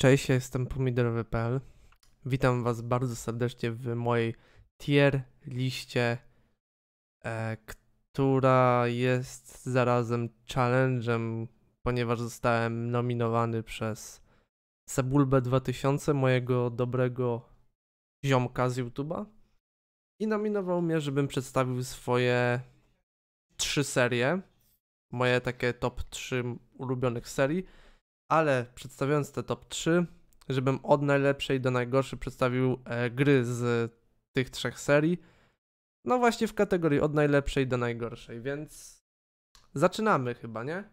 Cześć, ja jestem pomidorowy.pl. Witam Was bardzo serdecznie w mojej tier liście, e, która jest zarazem challengem, ponieważ zostałem nominowany przez Sebulbę 2000, mojego dobrego ziomka z YouTube'a. I nominował mnie, żebym przedstawił swoje trzy serie, moje takie top 3 ulubionych serii ale przedstawiając te top 3, żebym od najlepszej do najgorszej przedstawił e, gry z tych trzech serii. No właśnie w kategorii od najlepszej do najgorszej, więc zaczynamy chyba, nie?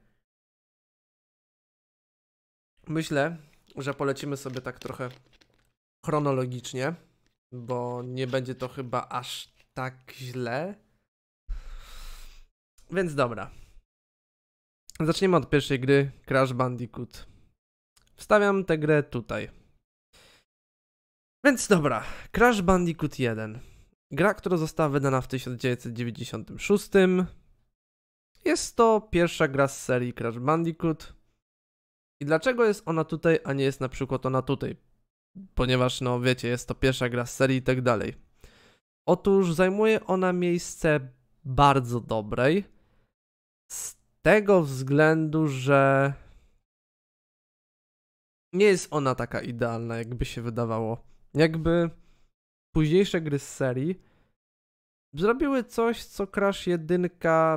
Myślę, że polecimy sobie tak trochę chronologicznie, bo nie będzie to chyba aż tak źle. Więc dobra, Zaczniemy od pierwszej gry Crash Bandicoot. Wstawiam tę grę tutaj. Więc dobra, Crash Bandicoot 1. Gra, która została wydana w 1996. Jest to pierwsza gra z serii Crash Bandicoot. I dlaczego jest ona tutaj, a nie jest na przykład ona tutaj? Ponieważ, no wiecie, jest to pierwsza gra z serii i tak dalej. Otóż zajmuje ona miejsce bardzo dobrej, z tego względu, że nie jest ona taka idealna, jakby się wydawało. Jakby późniejsze gry z serii zrobiły coś, co Crash 1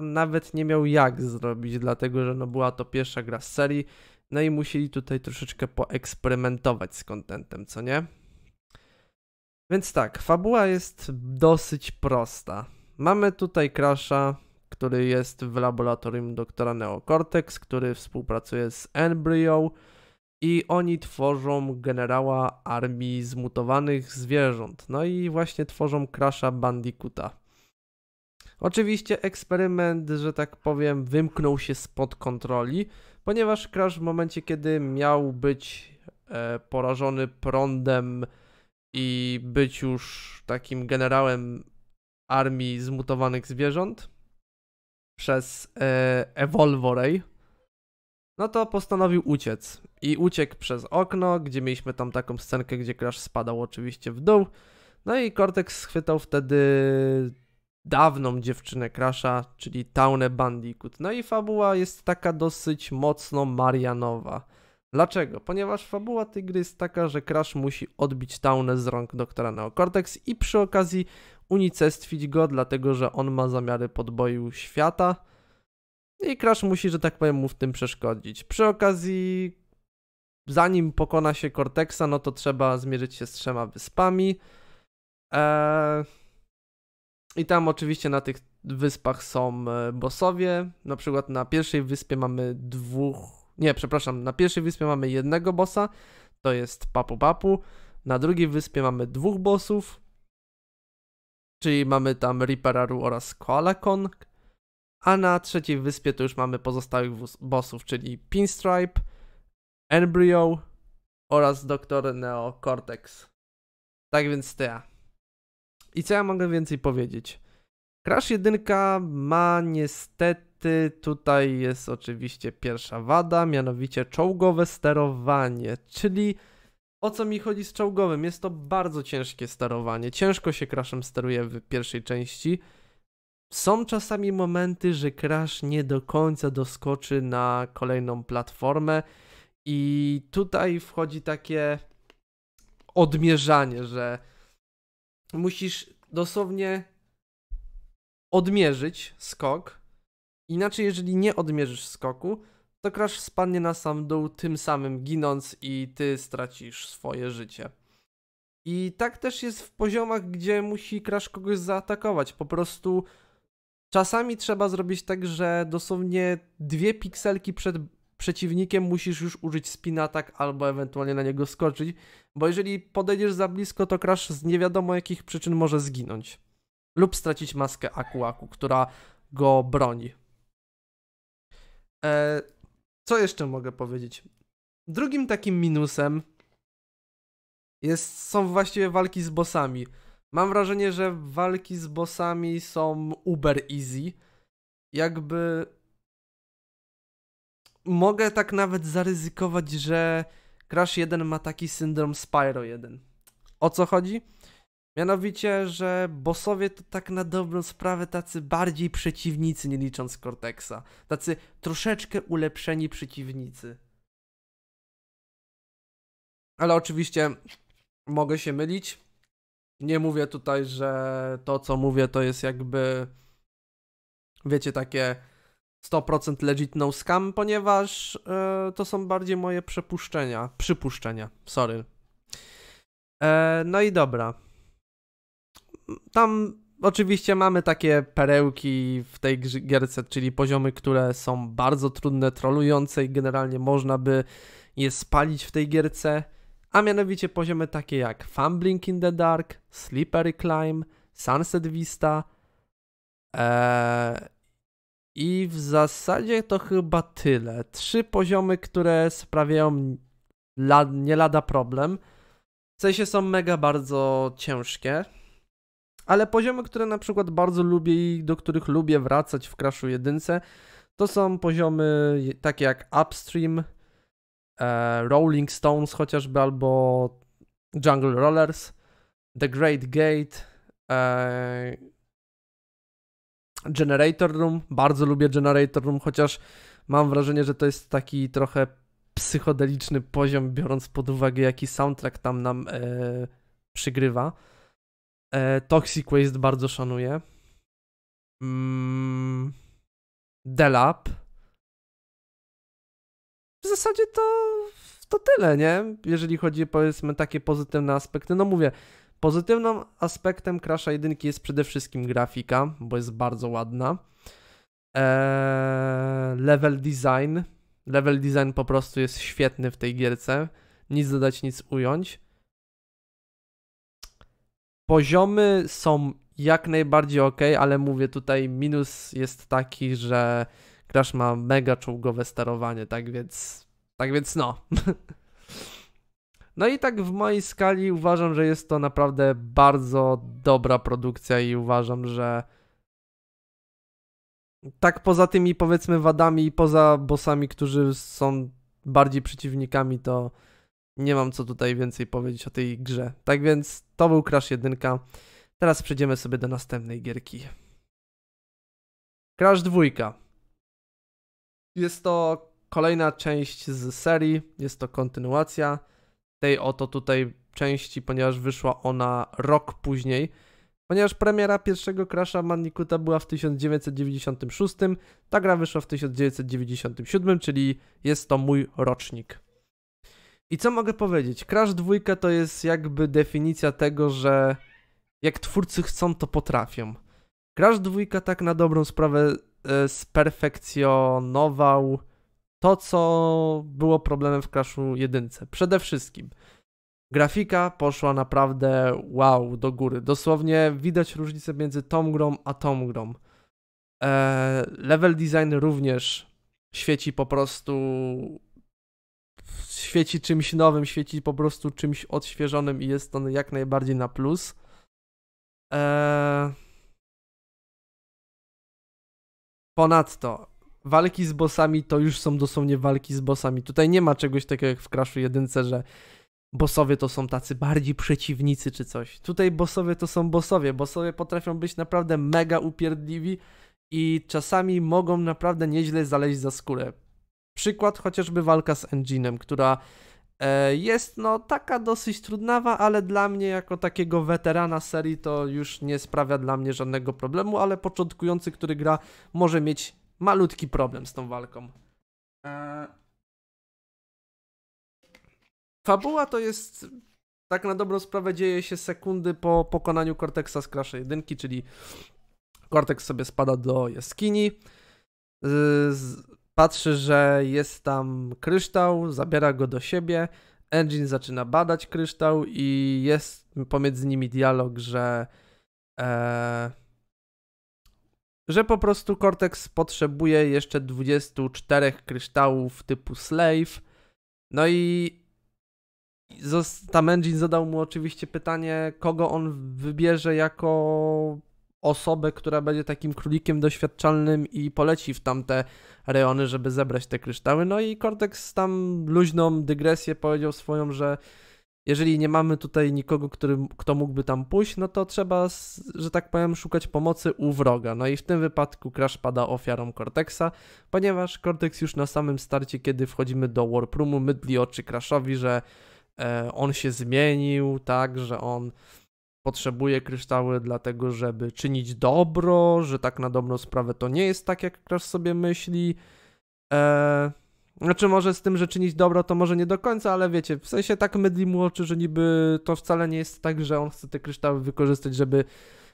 nawet nie miał jak zrobić, dlatego że no była to pierwsza gra z serii, no i musieli tutaj troszeczkę poeksperymentować z kontentem, co nie? Więc tak, fabuła jest dosyć prosta. Mamy tutaj Crasha, który jest w laboratorium doktora Neocortex, który współpracuje z Embryo i oni tworzą generała armii zmutowanych zwierząt. No i właśnie tworzą Crasha Bandicoota. Oczywiście eksperyment, że tak powiem, wymknął się spod kontroli, ponieważ Crash w momencie, kiedy miał być e, porażony prądem i być już takim generałem armii zmutowanych zwierząt, przez e, no to postanowił uciec. I uciekł przez okno, gdzie mieliśmy tam taką scenkę, gdzie Crash spadał oczywiście w dół. No i Cortex schwytał wtedy dawną dziewczynę Crasha, czyli Taunę Bandicoot. No i fabuła jest taka dosyć mocno marianowa. Dlaczego? Ponieważ fabuła tej gry jest taka, że Crash musi odbić Taunę z rąk doktora Neocortex i przy okazji unicestwić go, dlatego że on ma zamiary podboju świata no i Crash musi, że tak powiem, mu w tym przeszkodzić. Przy okazji, zanim pokona się Cortexa, no to trzeba zmierzyć się z trzema wyspami. Eee... I tam oczywiście na tych wyspach są e, bossowie. Na przykład na pierwszej wyspie mamy dwóch nie, przepraszam, na pierwszej wyspie mamy jednego bossa, to jest Papu Papu. Na drugiej wyspie mamy dwóch bossów, czyli mamy tam Ripperaru oraz Koala Kong. A na trzeciej wyspie to już mamy pozostałych bossów, czyli Pinstripe, Embryo oraz Doktor Neocortex. Tak więc to ja. I co ja mogę więcej powiedzieć? Crash 1 ma niestety niestety tutaj jest oczywiście pierwsza wada, mianowicie czołgowe sterowanie, czyli o co mi chodzi z czołgowym? Jest to bardzo ciężkie sterowanie, ciężko się crashem steruje w pierwszej części. Są czasami momenty, że crash nie do końca doskoczy na kolejną platformę i tutaj wchodzi takie odmierzanie, że musisz dosłownie odmierzyć skok, Inaczej, jeżeli nie odmierzysz skoku, to Crash spadnie na sam dół, tym samym ginąc i ty stracisz swoje życie. I tak też jest w poziomach, gdzie musi Crash kogoś zaatakować. Po prostu czasami trzeba zrobić tak, że dosłownie dwie pikselki przed przeciwnikiem musisz już użyć spin attack albo ewentualnie na niego skoczyć, bo jeżeli podejdziesz za blisko, to Crash z nie wiadomo jakich przyczyn może zginąć. Lub stracić maskę Aku Aku, która go broni. E, co jeszcze mogę powiedzieć? Drugim takim minusem jest, są właściwie walki z bossami. Mam wrażenie, że walki z bossami są uber easy. Jakby mogę tak nawet zaryzykować, że Crash 1 ma taki syndrom Spyro 1. O co chodzi? Mianowicie, że bossowie to tak na dobrą sprawę tacy bardziej przeciwnicy, nie licząc Cortexa. Tacy troszeczkę ulepszeni przeciwnicy. Ale oczywiście mogę się mylić. Nie mówię tutaj, że to co mówię to jest jakby wiecie takie 100% legit no scam, ponieważ e, to są bardziej moje przepuszczenia, przypuszczenia, sorry. E, no i dobra tam oczywiście mamy takie perełki w tej gierce, czyli poziomy, które są bardzo trudne, trolujące i generalnie można by je spalić w tej gierce, a mianowicie poziomy takie jak Fumbling in the Dark, Slippery Climb, Sunset Vista e, I w zasadzie to chyba tyle. Trzy poziomy, które sprawiają la, nie lada problem. W sensie są mega bardzo ciężkie. Ale poziomy, które na przykład bardzo lubię i do których lubię wracać w Crashu Jedynce, to są poziomy takie jak Upstream, e, Rolling Stones chociażby, albo Jungle Rollers, The Great Gate, e, Generator Room. Bardzo lubię Generator Room, chociaż mam wrażenie, że to jest taki trochę psychodeliczny poziom, biorąc pod uwagę, jaki soundtrack tam nam e, przygrywa. E, Toxic Waste bardzo szanuję. Mm, Delap. W zasadzie to, to tyle, nie? Jeżeli chodzi, powiedzmy, takie pozytywne aspekty. No mówię, pozytywnym aspektem Crash'a 1 jest przede wszystkim grafika, bo jest bardzo ładna. E, level design. Level design po prostu jest świetny w tej gierce. Nic dodać, nic ująć. Poziomy są jak najbardziej ok, ale mówię tutaj minus jest taki, że grasz ma mega czołgowe sterowanie, tak więc tak więc no. No i tak w mojej skali uważam, że jest to naprawdę bardzo dobra produkcja i uważam, że tak poza tymi powiedzmy wadami i poza bossami, którzy są bardziej przeciwnikami, to nie mam co tutaj więcej powiedzieć o tej grze. Tak więc to był Crash 1. Teraz przejdziemy sobie do następnej gierki. Crash 2. Jest to kolejna część z serii, jest to kontynuacja tej oto tutaj części, ponieważ wyszła ona rok później. Ponieważ premiera pierwszego Crasha Manikuta była w 1996, ta gra wyszła w 1997, czyli jest to mój rocznik. I co mogę powiedzieć? Crash 2 to jest jakby definicja tego, że jak twórcy chcą, to potrafią. Crash 2 tak na dobrą sprawę e, sperfekcjonował to, co było problemem w Crashu 1. Przede wszystkim grafika poszła naprawdę wow do góry. Dosłownie widać różnicę między tą grą a tą grą. E, level design również świeci po prostu świeci czymś nowym, świeci po prostu czymś odświeżonym i jest on jak najbardziej na plus. Eee... Ponadto, walki z bossami to już są dosłownie walki z bossami. Tutaj nie ma czegoś takiego jak w Crashu Jedynce, że bossowie to są tacy bardziej przeciwnicy czy coś. Tutaj bossowie to są bossowie. Bossowie potrafią być naprawdę mega upierdliwi i czasami mogą naprawdę nieźle zaleźć za skórę. Przykład chociażby walka z enginem, która e, jest no taka dosyć trudnawa, ale dla mnie jako takiego weterana serii to już nie sprawia dla mnie żadnego problemu, ale początkujący, który gra może mieć malutki problem z tą walką. E, Fabuła to jest tak na dobrą sprawę dzieje się sekundy po pokonaniu Cortexa z Crash 1, czyli Cortex sobie spada do jaskini patrzy, że jest tam kryształ, zabiera go do siebie. Engine zaczyna badać kryształ i jest pomiędzy nimi dialog, że e, że po prostu Cortex potrzebuje jeszcze 24 kryształów typu slave. No i tam Engine zadał mu oczywiście pytanie, kogo on wybierze jako osobę, która będzie takim królikiem doświadczalnym i poleci w tamte rejony, żeby zebrać te kryształy. No i Cortex tam luźną dygresję powiedział swoją, że jeżeli nie mamy tutaj nikogo, który, kto mógłby tam pójść, no to trzeba, że tak powiem, szukać pomocy u wroga. No i w tym wypadku Crash pada ofiarą Cortexa, ponieważ Cortex już na samym starcie, kiedy wchodzimy do Warprumu, mydli oczy Crashowi, że e, on się zmienił, tak, że on potrzebuje kryształy dlatego, żeby czynić dobro, że tak na dobrą sprawę to nie jest tak, jak ktoś sobie myśli. Eee, znaczy może z tym, że czynić dobro to może nie do końca, ale wiecie, w sensie tak mydli mu oczy, że niby to wcale nie jest tak, że on chce te kryształy wykorzystać, żeby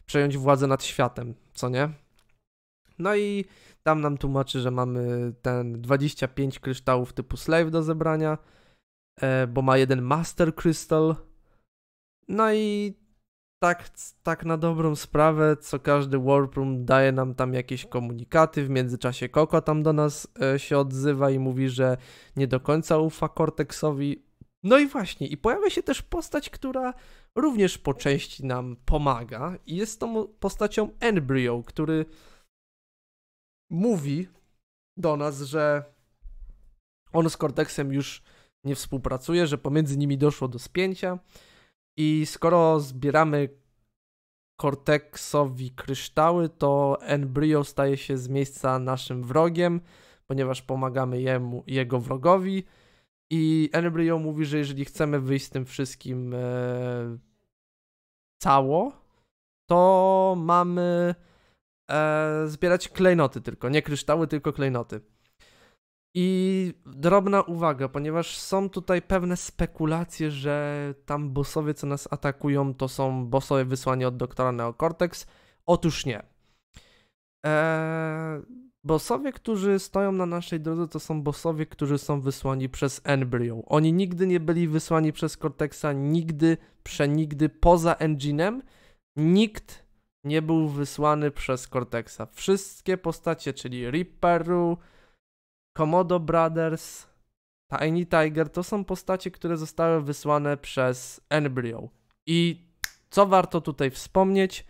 przejąć władzę nad światem, co nie? No i tam nam tłumaczy, że mamy ten 25 kryształów typu slave do zebrania, e, bo ma jeden master crystal. No i tak, tak na dobrą sprawę, co każdy Warplum daje nam tam jakieś komunikaty, w międzyczasie Koko tam do nas e, się odzywa i mówi, że nie do końca ufa Cortexowi. No i właśnie, i pojawia się też postać, która również po części nam pomaga i jest tą postacią Embryo, który mówi do nas, że on z Cortexem już nie współpracuje, że pomiędzy nimi doszło do spięcia, i skoro zbieramy korteksowi kryształy, to Embryo staje się z miejsca naszym wrogiem, ponieważ pomagamy jemu, jego wrogowi. I Embryo mówi, że jeżeli chcemy wyjść z tym wszystkim e, cało, to mamy e, zbierać klejnoty tylko, nie kryształy, tylko klejnoty. I drobna uwaga, ponieważ są tutaj pewne spekulacje, że tam bossowie, co nas atakują, to są bossowie wysłani od doktora Neocortex. Otóż nie. Eee, bossowie, którzy stoją na naszej drodze, to są bossowie, którzy są wysłani przez Embryo. Oni nigdy nie byli wysłani przez Cortexa, nigdy, przenigdy, poza Engine'em. Nikt nie był wysłany przez Cortexa. Wszystkie postacie, czyli Ripperu, Komodo Brothers, Tiny Tiger to są postacie, które zostały wysłane przez Embryo. I co warto tutaj wspomnieć?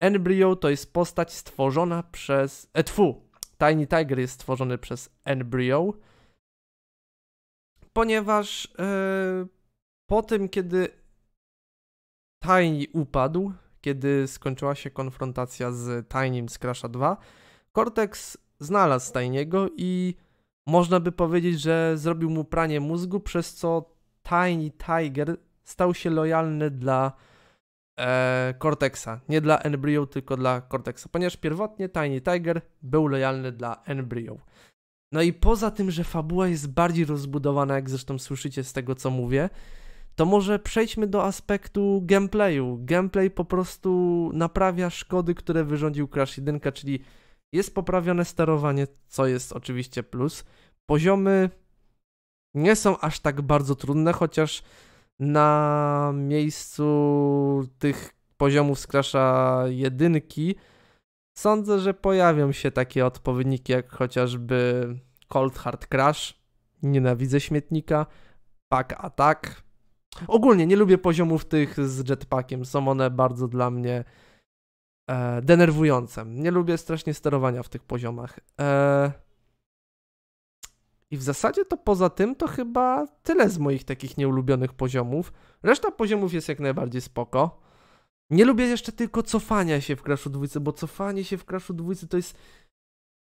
Embryo to jest postać stworzona przez. E, tfu, Tiny Tiger jest stworzony przez Embryo. Ponieważ yy, po tym, kiedy Tiny upadł, kiedy skończyła się konfrontacja z Tinym z Crash'a 2, Cortex znalazł Tiniego i można by powiedzieć, że zrobił mu pranie mózgu, przez co Tiny Tiger stał się lojalny dla e, Cortexa. Nie dla Embryo, tylko dla Cortexa, ponieważ pierwotnie Tiny Tiger był lojalny dla Embryo. No i poza tym, że fabuła jest bardziej rozbudowana, jak zresztą słyszycie z tego co mówię, to może przejdźmy do aspektu gameplayu. Gameplay po prostu naprawia szkody, które wyrządził Crash 1, czyli jest poprawione sterowanie, co jest oczywiście plus. Poziomy nie są aż tak bardzo trudne, chociaż na miejscu tych poziomów skrasza jedynki sądzę, że pojawią się takie odpowiedniki jak chociażby Cold Hard Crash, Nienawidzę Śmietnika, Pack Attack. Ogólnie nie lubię poziomów tych z jetpackiem, są one bardzo dla mnie e, denerwującym. Nie lubię strasznie sterowania w tych poziomach. E, I w zasadzie to poza tym to chyba tyle z moich takich nieulubionych poziomów. Reszta poziomów jest jak najbardziej spoko. Nie lubię jeszcze tylko cofania się w Crashu dwójce, bo cofanie się w Crashu dwójce to jest...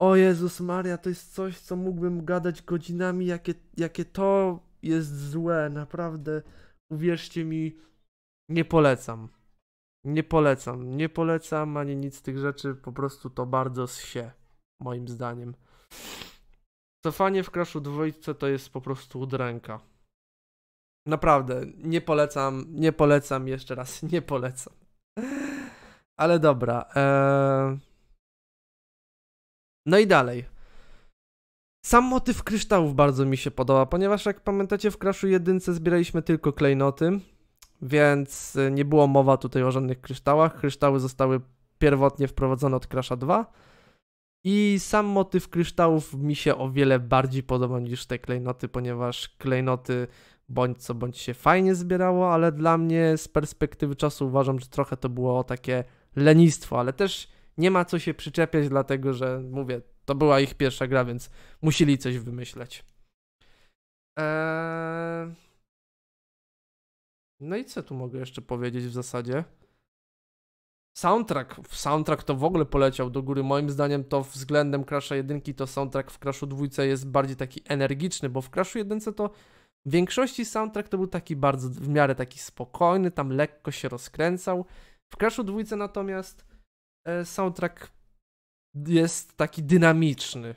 O Jezus Maria, to jest coś, co mógłbym gadać godzinami, jakie, jakie to jest złe, naprawdę. Uwierzcie mi, nie polecam. Nie polecam, nie polecam ani nic z tych rzeczy, po prostu to bardzo się, moim zdaniem. Cofanie w Crashu dwójce to jest po prostu udręka. Naprawdę, nie polecam, nie polecam, jeszcze raz, nie polecam. Ale dobra. Ee... No i dalej. Sam motyw kryształów bardzo mi się podoba, ponieważ jak pamiętacie w Crashu jedynce zbieraliśmy tylko klejnoty więc y, nie było mowa tutaj o żadnych kryształach. Kryształy zostały pierwotnie wprowadzone od Crasha 2 i sam motyw kryształów mi się o wiele bardziej podoba niż te klejnoty, ponieważ klejnoty bądź co bądź się fajnie zbierało, ale dla mnie z perspektywy czasu uważam, że trochę to było takie lenistwo, ale też nie ma co się przyczepiać, dlatego że mówię, to była ich pierwsza gra, więc musieli coś wymyśleć. Eee... No i co tu mogę jeszcze powiedzieć w zasadzie? Soundtrack, soundtrack to w ogóle poleciał do góry. Moim zdaniem to względem Crasha 1 to soundtrack w Crashu 2 jest bardziej taki energiczny, bo w Crashu 1 to w większości soundtrack to był taki bardzo w miarę taki spokojny, tam lekko się rozkręcał. W Crashu 2 natomiast e, soundtrack jest taki dynamiczny,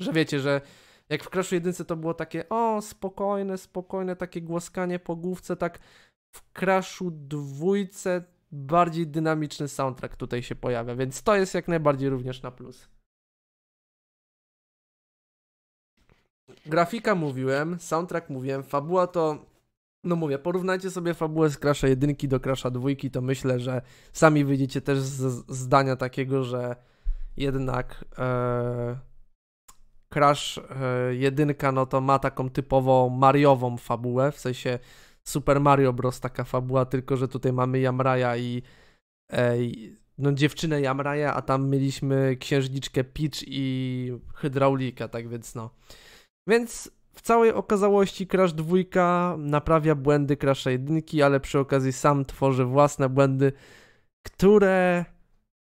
że wiecie, że jak w Crashu 1 to było takie o, spokojne, spokojne, takie głoskanie po główce, tak w Crashu dwójce bardziej dynamiczny soundtrack tutaj się pojawia, więc to jest jak najbardziej również na plus. Grafika mówiłem, soundtrack mówiłem, fabuła to no mówię, porównajcie sobie fabułę z Crasha 1 do Crasha dwójki, to myślę, że sami wyjdziecie też z zdania takiego, że jednak e, Crash 1 e, no to ma taką typową Mariową fabułę, w sensie Super Mario Bros. taka fabuła, tylko że tutaj mamy Jamraja i e, no, dziewczynę Jamraja, a tam mieliśmy księżniczkę Peach i hydraulika, tak więc no. Więc w całej okazałości Crash 2 naprawia błędy Crash 1, ale przy okazji sam tworzy własne błędy, które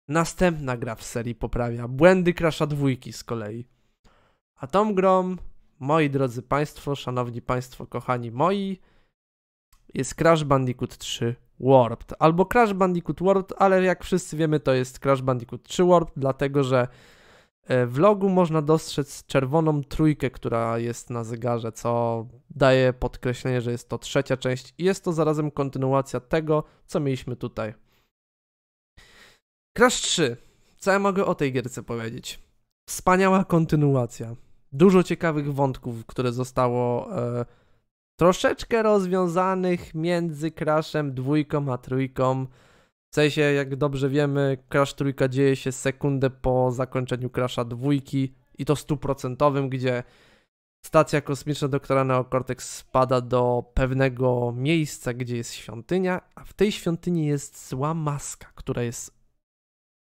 następna gra w serii poprawia. Błędy Crasha 2 z kolei. A tą grą, moi drodzy Państwo, szanowni Państwo, kochani moi, jest Crash Bandicoot 3 Warped albo Crash Bandicoot Warped, ale jak wszyscy wiemy, to jest Crash Bandicoot 3 Warped, dlatego że e, w logu można dostrzec czerwoną trójkę, która jest na zegarze, co daje podkreślenie, że jest to trzecia część i jest to zarazem kontynuacja tego, co mieliśmy tutaj. Crash 3. Co ja mogę o tej gierce powiedzieć? Wspaniała kontynuacja. Dużo ciekawych wątków, które zostało. E, troszeczkę rozwiązanych między Crashem dwójką a trójką. W sensie, jak dobrze wiemy, Crash trójka dzieje się sekundę po zakończeniu Crasha dwójki i to stuprocentowym, gdzie stacja kosmiczna doktora Neocortex spada do pewnego miejsca, gdzie jest świątynia, a w tej świątyni jest zła maska, która jest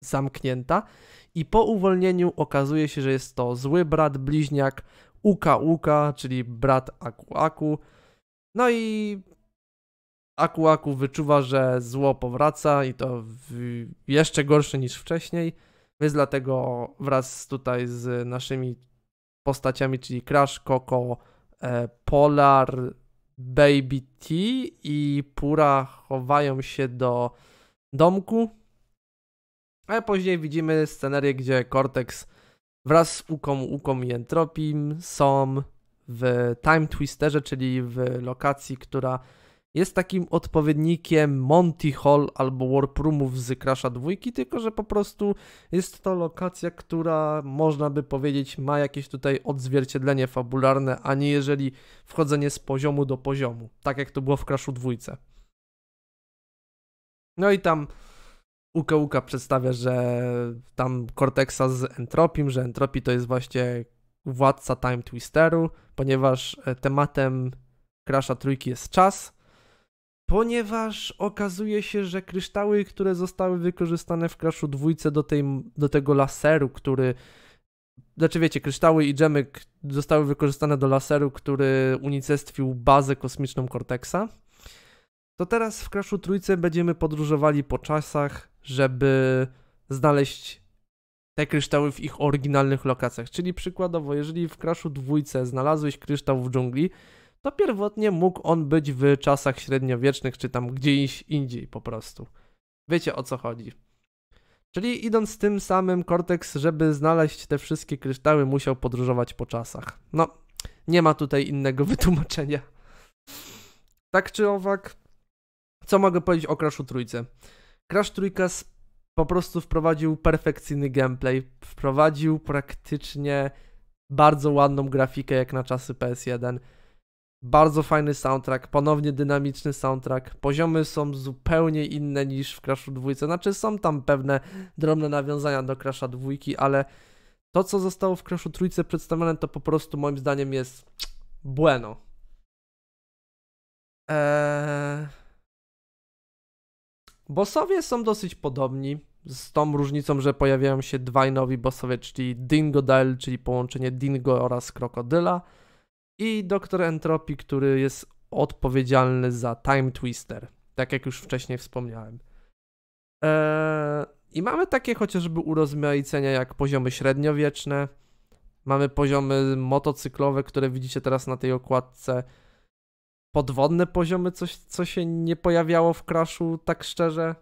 zamknięta i po uwolnieniu okazuje się, że jest to zły brat bliźniak, Uka Uka, czyli brat Aku Aku. No i Aku Aku wyczuwa, że zło powraca i to jeszcze gorsze niż wcześniej, więc dlatego wraz tutaj z naszymi postaciami, czyli Crash, Coco, e, Polar, Baby T i Pura chowają się do domku. A później widzimy scenerię, gdzie Cortex wraz z Uką, Uką i Entropim są w Time Twisterze, czyli w lokacji, która jest takim odpowiednikiem Monty Hall albo Warp Roomów z Crash'a dwójki, tylko że po prostu jest to lokacja, która można by powiedzieć ma jakieś tutaj odzwierciedlenie fabularne, a nie jeżeli wchodzenie z poziomu do poziomu, tak jak to było w Crash'u dwójce. No i tam Uka Uka przedstawia, że tam Cortexa z Entropim, że Entropi to jest właśnie władca Time Twisteru, ponieważ e, tematem Crasha Trójki jest czas, ponieważ okazuje się, że kryształy, które zostały wykorzystane w Crashu Dwójce do, tej, do tego laseru, który znaczy wiecie, kryształy i dżemek zostały wykorzystane do laseru, który unicestwił bazę kosmiczną Cortexa. To teraz w Crashu Trójce będziemy podróżowali po czasach żeby znaleźć te kryształy w ich oryginalnych lokacjach. Czyli przykładowo, jeżeli w Crashu dwójce znalazłeś kryształ w dżungli, to pierwotnie mógł on być w czasach średniowiecznych, czy tam gdzieś indziej po prostu. Wiecie o co chodzi. Czyli idąc tym samym, korteks, żeby znaleźć te wszystkie kryształy, musiał podróżować po czasach. No, nie ma tutaj innego wytłumaczenia. Tak czy owak, co mogę powiedzieć o Crashu Trójce? Crash Trójka po prostu wprowadził perfekcyjny gameplay, wprowadził praktycznie bardzo ładną grafikę jak na czasy PS1. Bardzo fajny soundtrack, ponownie dynamiczny soundtrack. Poziomy są zupełnie inne niż w Crashu 2. Znaczy są tam pewne drobne nawiązania do Crasha 2, ale to co zostało w Crashu 3 przedstawione to po prostu moim zdaniem jest bueno. Eee... Bossowie są dosyć podobni, z tą różnicą, że pojawiają się dwaj nowi bossowie, czyli Dingodile, czyli połączenie Dingo oraz Krokodyla i Doktor Entropii, który jest odpowiedzialny za Time Twister, tak jak już wcześniej wspomniałem. Eee, I mamy takie chociażby urozmaicenia jak poziomy średniowieczne, mamy poziomy motocyklowe, które widzicie teraz na tej okładce, podwodne poziomy, coś, co się nie pojawiało w Crashu, tak szczerze.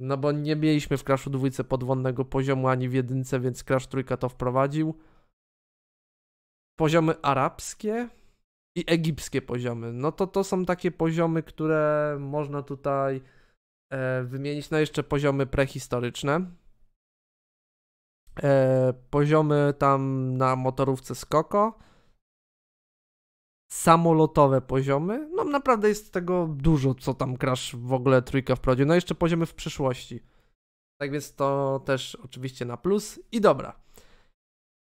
No bo nie mieliśmy w Crashu dwójce podwodnego poziomu ani w jedynce, więc Crash trójka to wprowadził. Poziomy arabskie i egipskie poziomy. No to to są takie poziomy, które można tutaj e, wymienić. No jeszcze poziomy prehistoryczne. E, poziomy tam na motorówce Skoko samolotowe poziomy. No naprawdę jest tego dużo, co tam Crash w ogóle trójka wprowadził. No jeszcze poziomy w przyszłości. Tak więc to też oczywiście na plus. I dobra.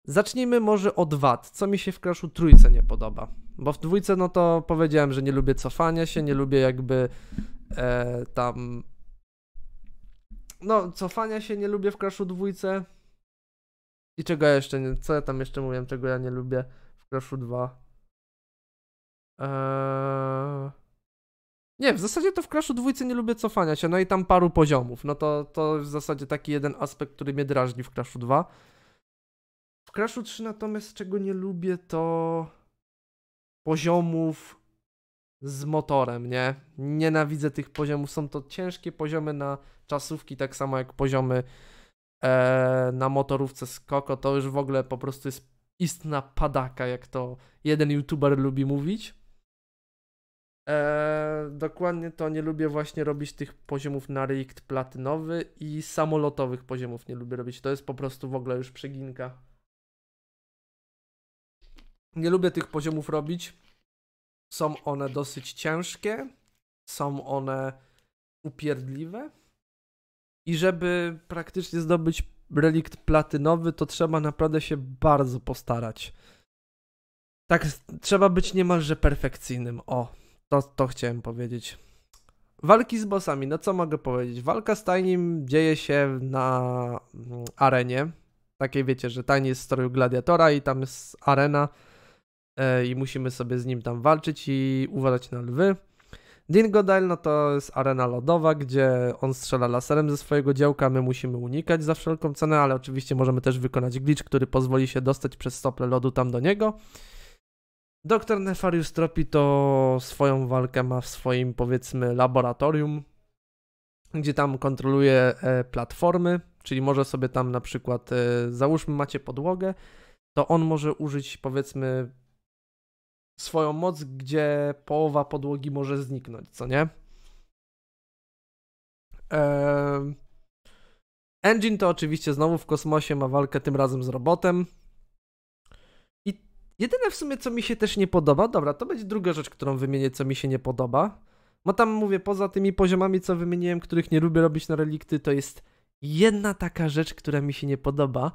Zacznijmy może od wad. Co mi się w Crashu trójce nie podoba? Bo w dwójce no to powiedziałem, że nie lubię cofania się, nie lubię jakby e, tam... No, cofania się nie lubię w Crashu dwójce. I czego ja jeszcze nie... Co ja tam jeszcze mówiłem, czego ja nie lubię w Crashu 2? Eee, nie, w zasadzie to w Crashu dwójcy nie lubię cofania się, no i tam paru poziomów. No to, to w zasadzie taki jeden aspekt, który mnie drażni w Crashu 2. W Crashu 3 natomiast czego nie lubię to poziomów z motorem, nie? Nienawidzę tych poziomów. Są to ciężkie poziomy na czasówki, tak samo jak poziomy e, na motorówce z Koko. To już w ogóle po prostu jest istna padaka, jak to jeden youtuber lubi mówić. Eee, dokładnie to nie lubię właśnie robić tych poziomów na rikt platynowy i samolotowych poziomów nie lubię robić. To jest po prostu w ogóle już przeginka. Nie lubię tych poziomów robić. Są one dosyć ciężkie, są one upierdliwe. I żeby praktycznie zdobyć relikt platynowy, to trzeba naprawdę się bardzo postarać. Tak, trzeba być niemalże perfekcyjnym. O, to, to chciałem powiedzieć. Walki z bossami, no co mogę powiedzieć? Walka z Tajnim dzieje się na mm, arenie. Takiej wiecie, że Tajny jest w stroju gladiatora i tam jest arena e, i musimy sobie z nim tam walczyć i uważać na lwy. Dale, no to jest arena lodowa, gdzie on strzela laserem ze swojego działka, my musimy unikać za wszelką cenę, ale oczywiście możemy też wykonać glitch, który pozwoli się dostać przez stople lodu tam do niego. Doktor Nefarius Tropi to swoją walkę ma w swoim, powiedzmy, laboratorium, gdzie tam kontroluje e, platformy, czyli może sobie tam na przykład, e, załóżmy, macie podłogę, to on może użyć, powiedzmy, swoją moc, gdzie połowa podłogi może zniknąć, co nie? Engine to oczywiście znowu w kosmosie ma walkę tym razem z robotem. Jedyne w sumie, co mi się też nie podoba, dobra, to będzie druga rzecz, którą wymienię, co mi się nie podoba. Bo tam mówię, poza tymi poziomami, co wymieniłem, których nie lubię robić na relikty, to jest jedna taka rzecz, która mi się nie podoba.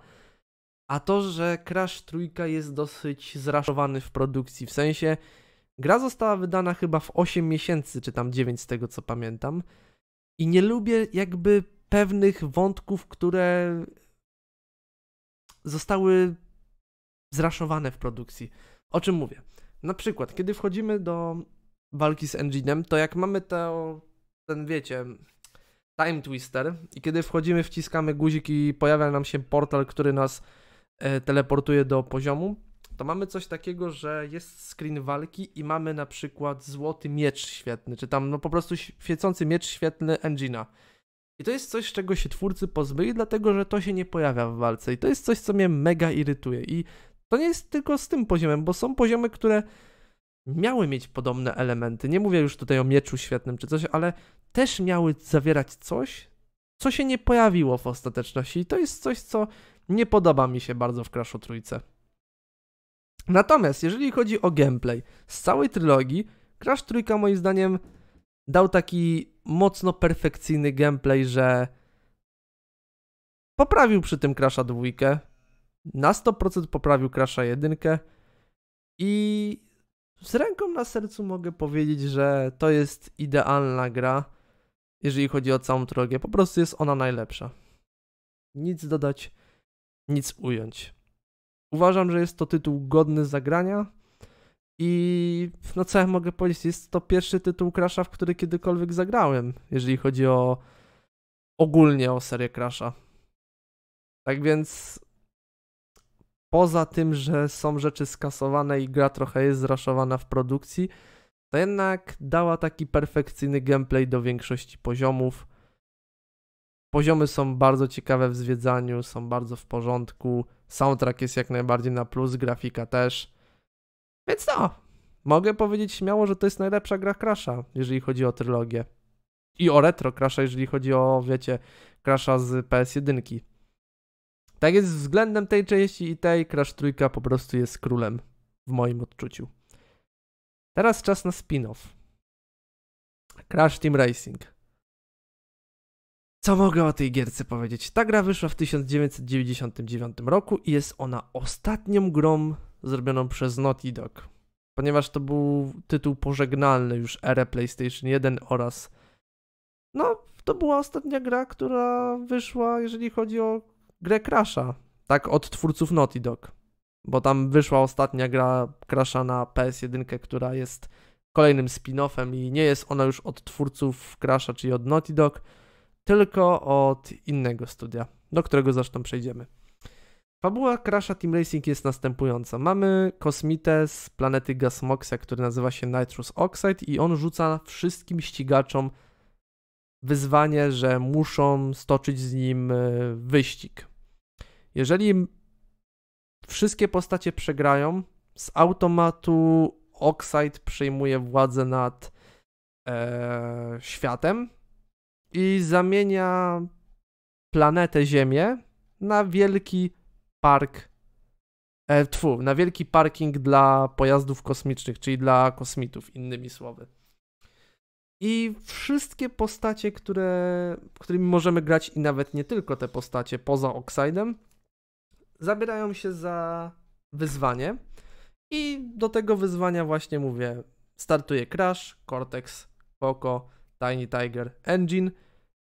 A to, że Crash Trójka jest dosyć zraszowany w produkcji, w sensie gra została wydana chyba w 8 miesięcy, czy tam 9 z tego co pamiętam. I nie lubię jakby pewnych wątków, które zostały zraszowane w produkcji. O czym mówię? Na przykład, kiedy wchodzimy do walki z enginem, to jak mamy to, ten wiecie, time twister i kiedy wchodzimy, wciskamy guzik i pojawia nam się portal, który nas e, teleportuje do poziomu, to mamy coś takiego, że jest screen walki i mamy na przykład złoty miecz świetny, czy tam no po prostu świecący miecz świetny engina. I to jest coś, czego się twórcy pozbyli, dlatego że to się nie pojawia w walce. I to jest coś, co mnie mega irytuje. I to nie jest tylko z tym poziomem, bo są poziomy, które miały mieć podobne elementy. Nie mówię już tutaj o mieczu świetnym czy coś, ale też miały zawierać coś, co się nie pojawiło w ostateczności. I to jest coś, co nie podoba mi się bardzo w Crashu Trójce. Natomiast jeżeli chodzi o gameplay, z całej trylogii Crash Trójka moim zdaniem dał taki mocno perfekcyjny gameplay, że poprawił przy tym Crasha dwójkę, na 100% poprawił Crasha 1 i z ręką na sercu mogę powiedzieć, że to jest idealna gra, jeżeli chodzi o całą trilogię. Po prostu jest ona najlepsza. Nic dodać, nic ująć. Uważam, że jest to tytuł godny zagrania i no co ja mogę powiedzieć, jest to pierwszy tytuł Crasha, w który kiedykolwiek zagrałem, jeżeli chodzi o ogólnie o serię Crasha. Tak więc poza tym, że są rzeczy skasowane i gra trochę jest zraszowana w produkcji, to jednak dała taki perfekcyjny gameplay do większości poziomów. Poziomy są bardzo ciekawe w zwiedzaniu, są bardzo w porządku. Soundtrack jest jak najbardziej na plus, grafika też. Więc no, mogę powiedzieć śmiało, że to jest najlepsza gra Crasha, jeżeli chodzi o trylogię. I o retro Crasha, jeżeli chodzi o, wiecie, Crasha z PS1. Tak jest względem tej części i tej, Crash Trójka po prostu jest królem w moim odczuciu. Teraz czas na spin-off. Crash Team Racing. Co mogę o tej gierce powiedzieć? Ta gra wyszła w 1999 roku i jest ona ostatnią grą zrobioną przez Naughty Dog, ponieważ to był tytuł pożegnalny już erę PlayStation 1 oraz no, to była ostatnia gra, która wyszła, jeżeli chodzi o grę Crasha. Tak od twórców Naughty Dog. Bo tam wyszła ostatnia gra Crasha na PS1, która jest kolejnym spin-offem i nie jest ona już od twórców Crasha, czyli od Naughty Dog, tylko od innego studia, do którego zresztą przejdziemy. Fabuła Crasha Team Racing jest następująca. Mamy kosmitę z planety Gasmoxa, który nazywa się Nitrous Oxide i on rzuca wszystkim ścigaczom wyzwanie, że muszą stoczyć z nim e, wyścig. Jeżeli wszystkie postacie przegrają, z automatu Oxide przejmuje władzę nad e, światem i zamienia planetę Ziemię na wielki park e, tfu, na wielki parking dla pojazdów kosmicznych, czyli dla kosmitów, innymi słowy. I wszystkie postacie, które, którymi możemy grać, i nawet nie tylko te postacie poza Oxidem, zabierają się za wyzwanie i do tego wyzwania właśnie mówię, startuje Crash, Cortex, Poco, Tiny Tiger, Engine,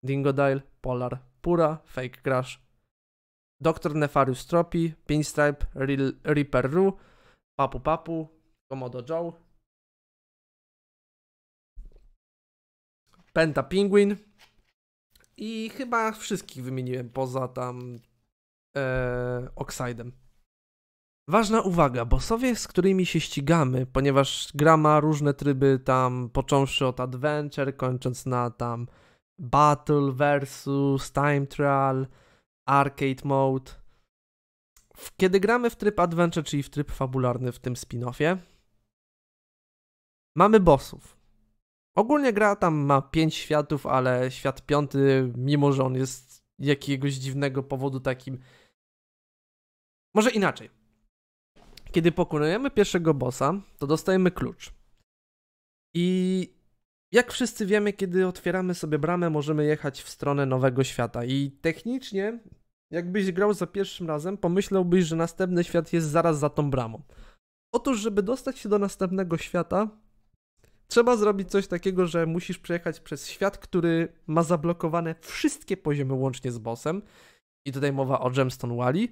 Dingodile, Polar, Pura, Fake Crash, Dr. Nefarius Tropi, Pinstripe, Real, Reaper Ru Papu Papu, Komodo Joe, Penta Penguin i chyba wszystkich wymieniłem poza tam e, Oxidem. Ważna uwaga, bossowie, z którymi się ścigamy, ponieważ gra ma różne tryby tam, począwszy od adventure, kończąc na tam battle versus, time trial, arcade mode. Kiedy gramy w tryb adventure, czyli w tryb fabularny w tym spin-offie, mamy bossów. Ogólnie gra tam ma 5 światów, ale świat piąty, mimo że on jest jakiegoś dziwnego powodu takim może inaczej. Kiedy pokonujemy pierwszego bossa, to dostajemy klucz. I jak wszyscy wiemy, kiedy otwieramy sobie bramę, możemy jechać w stronę nowego świata. I technicznie, jakbyś grał za pierwszym razem, pomyślałbyś, że następny świat jest zaraz za tą bramą. Otóż, żeby dostać się do następnego świata, trzeba zrobić coś takiego, że musisz przejechać przez świat, który ma zablokowane wszystkie poziomy łącznie z bossem. I tutaj mowa o Gemstone Wally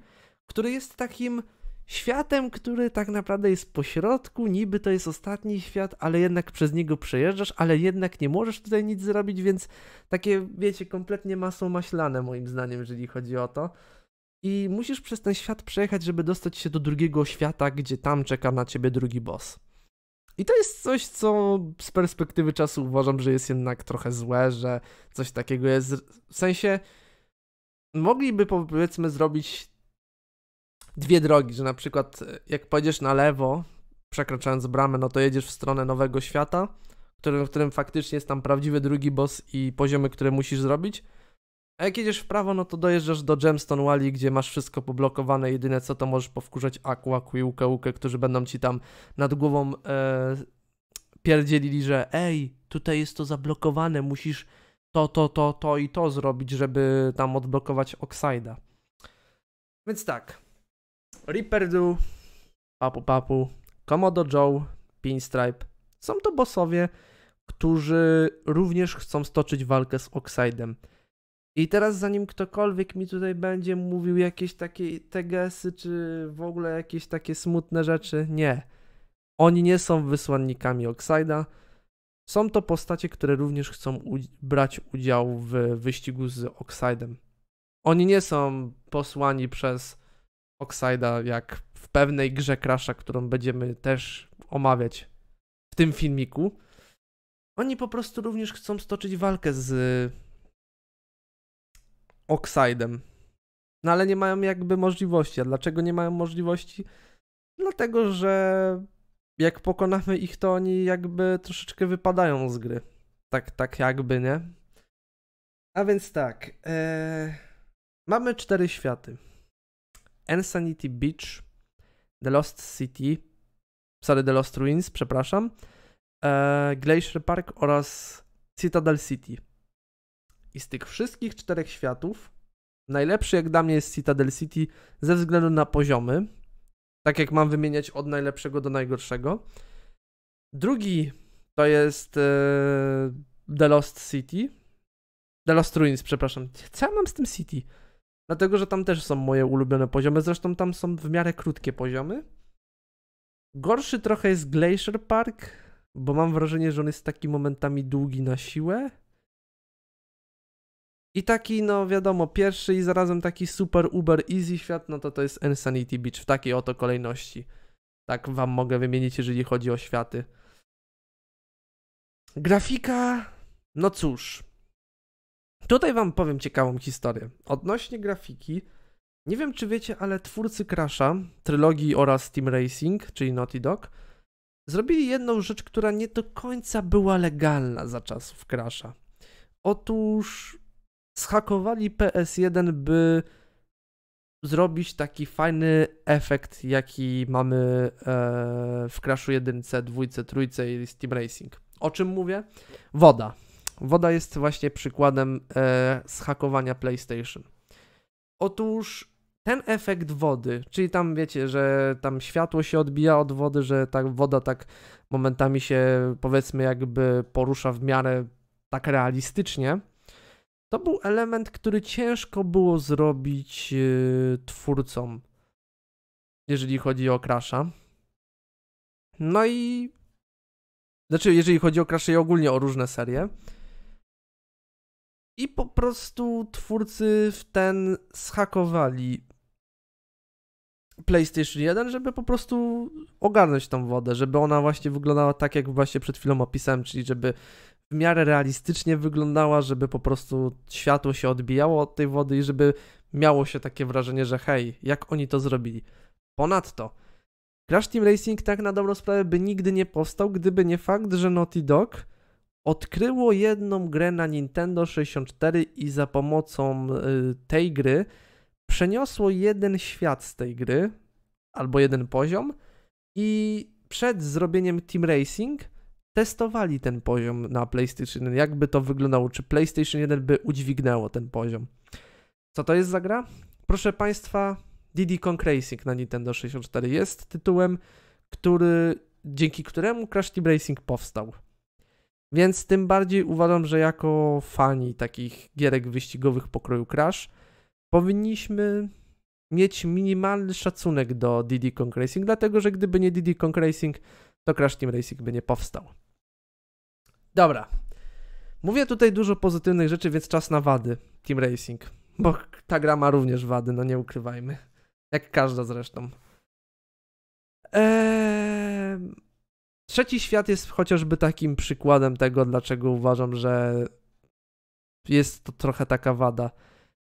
który jest takim światem, który tak naprawdę jest pośrodku, niby to jest ostatni świat, ale jednak przez niego przejeżdżasz, ale jednak nie możesz tutaj nic zrobić, więc takie, wiecie, kompletnie masą maślane moim zdaniem, jeżeli chodzi o to. I musisz przez ten świat przejechać, żeby dostać się do drugiego świata, gdzie tam czeka na ciebie drugi boss. I to jest coś, co z perspektywy czasu uważam, że jest jednak trochę złe, że coś takiego jest. W sensie mogliby powiedzmy zrobić dwie drogi, że na przykład e, jak pojedziesz na lewo, przekraczając bramę, no to jedziesz w stronę Nowego Świata, w którym, w którym faktycznie jest tam prawdziwy drugi boss i poziomy, które musisz zrobić. A jak jedziesz w prawo, no to dojeżdżasz do Gemstone Wally, gdzie masz wszystko poblokowane, jedyne co to możesz powkurzać Aqua, Quiłkę, Łukę, którzy będą ci tam nad głową e, pierdzielili, że ej, tutaj jest to zablokowane, musisz to, to, to, to i to zrobić, żeby tam odblokować Oxida. Więc tak, do, Papu Papu, Komodo Joe, Pinstripe. Są to bossowie, którzy również chcą stoczyć walkę z Oxidem. I teraz zanim ktokolwiek mi tutaj będzie mówił jakieś takie tegesy, czy w ogóle jakieś takie smutne rzeczy, nie. Oni nie są wysłannikami Oxida. Są to postacie, które również chcą brać udział w wyścigu z Oxidem. Oni nie są posłani przez Oxide'a, jak w pewnej grze Crash'a, którą będziemy też omawiać w tym filmiku. Oni po prostu również chcą stoczyć walkę z Oxide'em. No ale nie mają jakby możliwości. A dlaczego nie mają możliwości? Dlatego, że jak pokonamy ich, to oni jakby troszeczkę wypadają z gry. Tak, tak jakby, nie? A więc tak. Ee... Mamy cztery światy. Insanity Beach, The Lost City, sorry, The Lost Ruins, przepraszam, e, Glacier Park oraz Citadel City. I z tych wszystkich czterech światów najlepszy jak dla mnie jest Citadel City ze względu na poziomy, tak jak mam wymieniać od najlepszego do najgorszego. Drugi to jest e, The Lost City, The Lost Ruins, przepraszam. Co ja mam z tym City? Dlatego, że tam też są moje ulubione poziomy. Zresztą tam są w miarę krótkie poziomy. Gorszy trochę jest Glacier Park, bo mam wrażenie, że on jest taki momentami długi na siłę. I taki, no wiadomo, pierwszy i zarazem taki super uber easy świat, no to to jest Insanity Beach w takiej oto kolejności. Tak wam mogę wymienić, jeżeli chodzi o światy. Grafika, no cóż, Tutaj wam powiem ciekawą historię. Odnośnie grafiki, nie wiem czy wiecie, ale twórcy Crasha, trylogii oraz Team Racing, czyli Naughty Dog, zrobili jedną rzecz, która nie do końca była legalna za czasów Crasha. Otóż schakowali PS1, by zrobić taki fajny efekt, jaki mamy e, w Crashu 1, 2, 3 i Steam Racing. O czym mówię? Woda. Woda jest właśnie przykładem e, zhakowania PlayStation. Otóż ten efekt wody, czyli tam wiecie, że tam światło się odbija od wody, że ta woda tak momentami się powiedzmy jakby porusza w miarę tak realistycznie. To był element, który ciężko było zrobić yy, twórcom, jeżeli chodzi o krasza. No i znaczy, jeżeli chodzi o Crasha i ogólnie o różne serie. I po prostu twórcy w ten schakowali PlayStation 1, żeby po prostu ogarnąć tą wodę, żeby ona właśnie wyglądała tak, jak właśnie przed chwilą opisałem, czyli żeby w miarę realistycznie wyglądała, żeby po prostu światło się odbijało od tej wody i żeby miało się takie wrażenie, że hej, jak oni to zrobili. Ponadto, Crash Team Racing tak na dobrą sprawę by nigdy nie powstał, gdyby nie fakt, że Naughty Dog odkryło jedną grę na Nintendo 64 i za pomocą y, tej gry przeniosło jeden świat z tej gry albo jeden poziom i przed zrobieniem Team Racing testowali ten poziom na PlayStation 1. Jakby to wyglądało? Czy PlayStation 1 by udźwignęło ten poziom? Co to jest za gra? Proszę Państwa, Diddy Kong Racing na Nintendo 64 jest tytułem, który, dzięki któremu Crash Team Racing powstał. Więc tym bardziej uważam, że jako fani takich gierek wyścigowych pokroju Crash powinniśmy mieć minimalny szacunek do Diddy Kong Racing, dlatego że gdyby nie Diddy Kong Racing, to Crash Team Racing by nie powstał. Dobra. Mówię tutaj dużo pozytywnych rzeczy, więc czas na wady Team Racing, bo ta gra ma również wady, no nie ukrywajmy. Jak każda zresztą. Eee Trzeci świat jest chociażby takim przykładem tego, dlaczego uważam, że jest to trochę taka wada.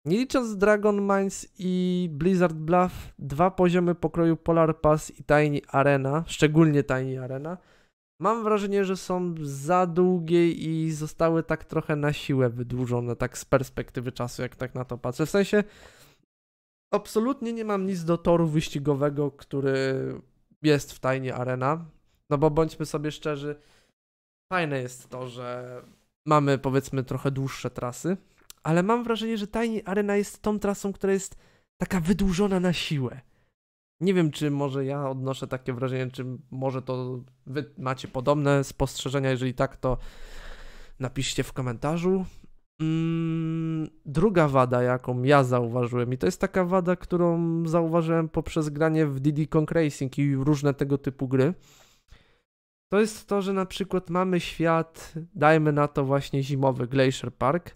Nie licząc Dragon Mines i Blizzard Bluff, dwa poziomy pokroju Polar Pass i Tiny Arena, szczególnie Tiny Arena, mam wrażenie, że są za długie i zostały tak trochę na siłę wydłużone, tak z perspektywy czasu, jak tak na to patrzę. W sensie absolutnie nie mam nic do toru wyścigowego, który jest w Tiny Arena. No bo bądźmy sobie szczerzy, fajne jest to, że mamy powiedzmy trochę dłuższe trasy, ale mam wrażenie, że Tiny Arena jest tą trasą, która jest taka wydłużona na siłę. Nie wiem, czy może ja odnoszę takie wrażenie, czy może to wy macie podobne spostrzeżenia. Jeżeli tak, to napiszcie w komentarzu. Mm, druga wada, jaką ja zauważyłem, i to jest taka wada, którą zauważyłem poprzez granie w Diddy Kong Racing i różne tego typu gry, to jest to, że na przykład mamy świat, dajmy na to właśnie zimowy Glacier Park,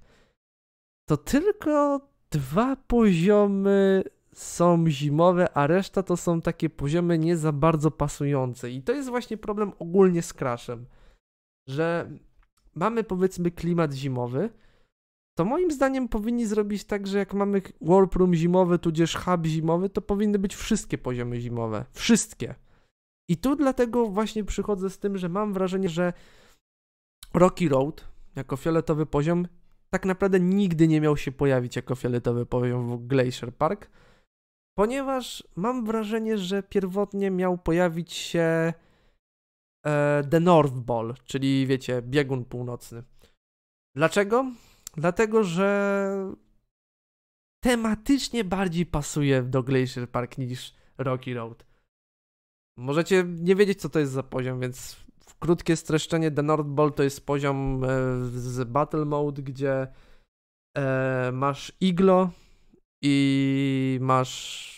to tylko dwa poziomy są zimowe, a reszta to są takie poziomy nie za bardzo pasujące. I to jest właśnie problem ogólnie z Crashem, że mamy powiedzmy klimat zimowy, to moim zdaniem powinni zrobić tak, że jak mamy warp room zimowy, tudzież hub zimowy, to powinny być wszystkie poziomy zimowe. Wszystkie. I tu dlatego właśnie przychodzę z tym, że mam wrażenie, że Rocky Road jako fioletowy poziom tak naprawdę nigdy nie miał się pojawić jako fioletowy poziom w Glacier Park, ponieważ mam wrażenie, że pierwotnie miał pojawić się e, The North Ball, czyli wiecie, biegun północny. Dlaczego? Dlatego, że tematycznie bardziej pasuje do Glacier Park niż Rocky Road. Możecie nie wiedzieć, co to jest za poziom, więc krótkie streszczenie: The North Ball to jest poziom e, z Battle Mode, gdzie e, masz iglo i masz,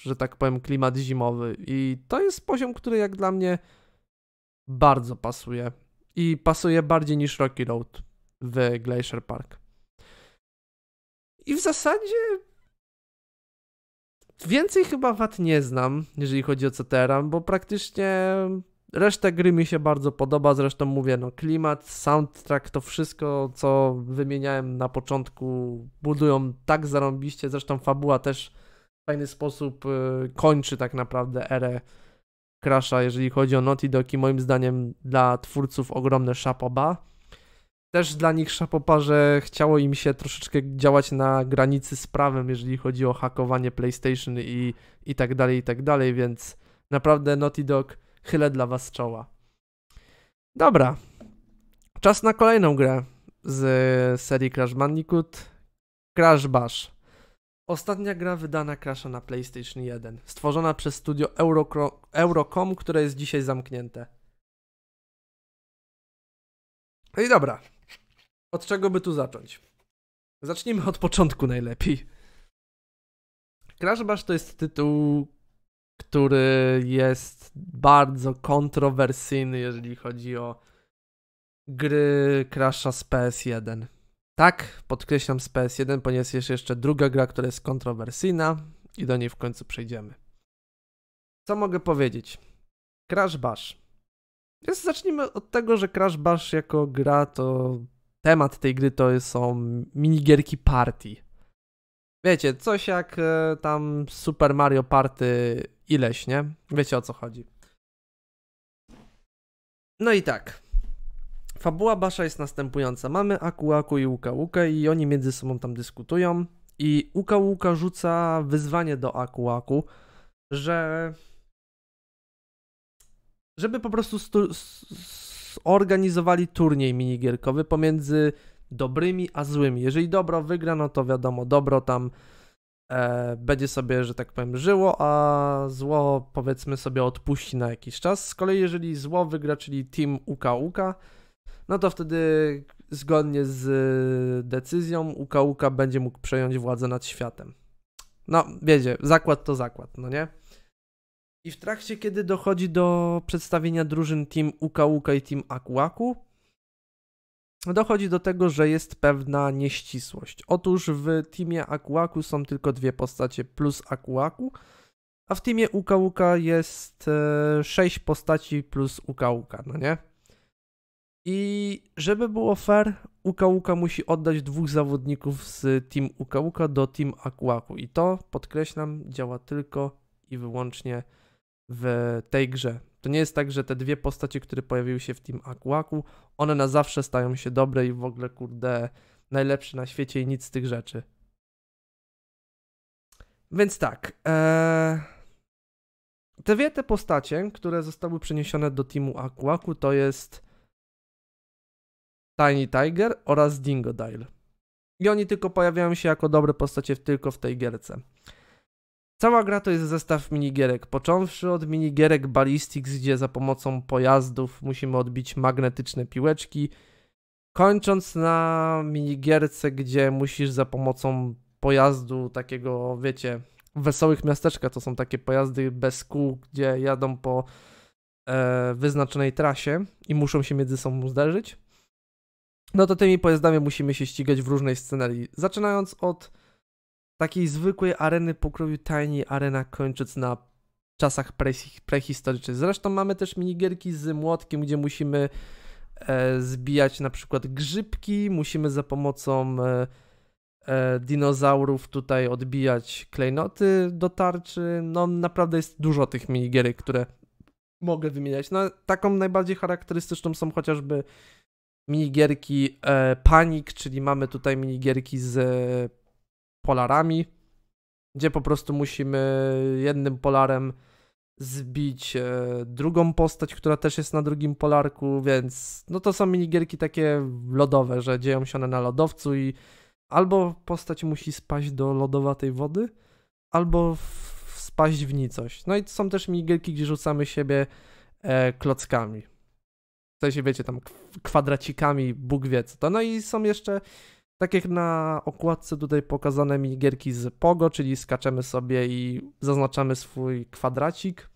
że tak powiem, klimat zimowy. I to jest poziom, który jak dla mnie bardzo pasuje. I pasuje bardziej niż Rocky Road w Glacier Park. I w zasadzie Więcej chyba wad nie znam, jeżeli chodzi o CTR, bo praktycznie reszta gry mi się bardzo podoba. Zresztą mówię, no klimat, soundtrack, to wszystko, co wymieniałem na początku, budują tak zarąbiście. Zresztą fabuła też w fajny sposób y, kończy tak naprawdę erę Crasha, jeżeli chodzi o Naughty Dog i moim zdaniem dla twórców ogromne szapoba też dla nich szapopa, że chciało im się troszeczkę działać na granicy z prawem, jeżeli chodzi o hakowanie PlayStation i, i tak dalej, i tak dalej, więc naprawdę Naughty Dog chylę dla was czoła. Dobra, czas na kolejną grę z serii Crash Bandicoot, Crash Bash. Ostatnia gra wydana Crasha na PlayStation 1, stworzona przez studio Eurocro Eurocom, które jest dzisiaj zamknięte. No i dobra, od czego by tu zacząć? Zacznijmy od początku najlepiej. Crash Bash to jest tytuł, który jest bardzo kontrowersyjny, jeżeli chodzi o gry Crasha z PS1. Tak, podkreślam z PS1, ponieważ jest jeszcze druga gra, która jest kontrowersyjna i do niej w końcu przejdziemy. Co mogę powiedzieć? Crash Bash. Więc zacznijmy od tego, że Crash Bash jako gra to temat tej gry to są minigierki party. Wiecie, coś jak e, tam Super Mario Party ileś, nie? Wiecie o co chodzi. No i tak. Fabuła Basza jest następująca. Mamy Aku Aku i Łuka Łuka i oni między sobą tam dyskutują i Łuka Łuka rzuca wyzwanie do Aku Aku, że żeby po prostu stu, zorganizowali turniej minigierkowy pomiędzy dobrymi a złymi. Jeżeli dobro wygra, no to wiadomo, dobro tam e, będzie sobie, że tak powiem, żyło, a zło powiedzmy sobie odpuści na jakiś czas. Z kolei, jeżeli zło wygra, czyli team Uka Uka, no to wtedy zgodnie z e, decyzją Uka Uka będzie mógł przejąć władzę nad światem. No, wiecie, zakład to zakład, no nie? I w trakcie, kiedy dochodzi do przedstawienia drużyn Team Uka Uka i Team Akuaku, dochodzi do tego, że jest pewna nieścisłość. Otóż w teamie Akuaku są tylko dwie postacie plus Akuaku, a w teamie Uka Uka jest e, sześć postaci plus Uka Uka, no nie? I żeby było fair, Uka Uka musi oddać dwóch zawodników z Team Uka Uka do Team Akuaku. I to, podkreślam, działa tylko i wyłącznie w tej grze. To nie jest tak, że te dwie postacie, które pojawiły się w Team Aquaku, one na zawsze stają się dobre i w ogóle, kurde, najlepsze na świecie i nic z tych rzeczy. Więc tak. Ee... Te dwie te postacie, które zostały przeniesione do teamu Aquaku, to jest Tiny Tiger oraz Dingo I oni tylko pojawiają się jako dobre postacie tylko w tej gierce. Cała gra to jest zestaw minigierek, począwszy od minigierek Ballistics, gdzie za pomocą pojazdów musimy odbić magnetyczne piłeczki, kończąc na minigierce, gdzie musisz za pomocą pojazdu takiego, wiecie, wesołych miasteczka, to są takie pojazdy bez kół, gdzie jadą po e, wyznaczonej trasie i muszą się między sobą zderzyć. No to tymi pojazdami musimy się ścigać w różnej scenarii zaczynając od takiej zwykłej areny pokroju tajni Arena kończąc na czasach pre prehistorycznych. Zresztą mamy też minigierki z młotkiem, gdzie musimy e, zbijać na przykład grzybki, musimy za pomocą e, e, dinozaurów tutaj odbijać klejnoty do tarczy. No naprawdę jest dużo tych minigierek, które mogę wymieniać. No, taką najbardziej charakterystyczną są chociażby minigierki e, Panik, czyli mamy tutaj minigierki z polarami, gdzie po prostu musimy jednym polarem zbić e, drugą postać, która też jest na drugim polarku, więc no to są minigierki takie lodowe, że dzieją się one na lodowcu i albo postać musi spaść do lodowatej wody, albo spaść w nicość. No i są też minigierki, gdzie rzucamy siebie e, klockami. W sensie, wiecie, tam kwadracikami, Bóg wie co to. No i są jeszcze tak jak na okładce tutaj pokazane mi gierki z Pogo, czyli skaczemy sobie i zaznaczamy swój kwadracik.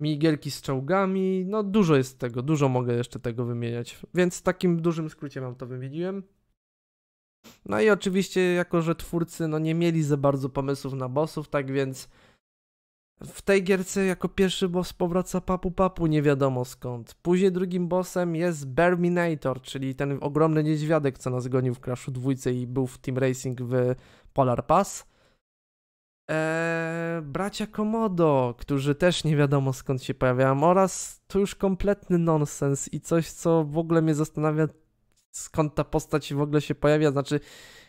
Minigierki z czołgami, no dużo jest tego, dużo mogę jeszcze tego wymieniać, więc w takim dużym skrócie mam to wymieniłem. No i oczywiście, jako że twórcy no, nie mieli za bardzo pomysłów na bossów, tak więc w tej gierce jako pierwszy boss powraca Papu Papu nie wiadomo skąd. Później drugim bossem jest Berminator, czyli ten ogromny niedźwiadek, co nas gonił w Crashu dwójce i był w Team Racing w Polar Pass. Eee, bracia Komodo, którzy też nie wiadomo skąd się pojawiają, oraz to już kompletny nonsens i coś, co w ogóle mnie zastanawia, skąd ta postać w ogóle się pojawia. Znaczy,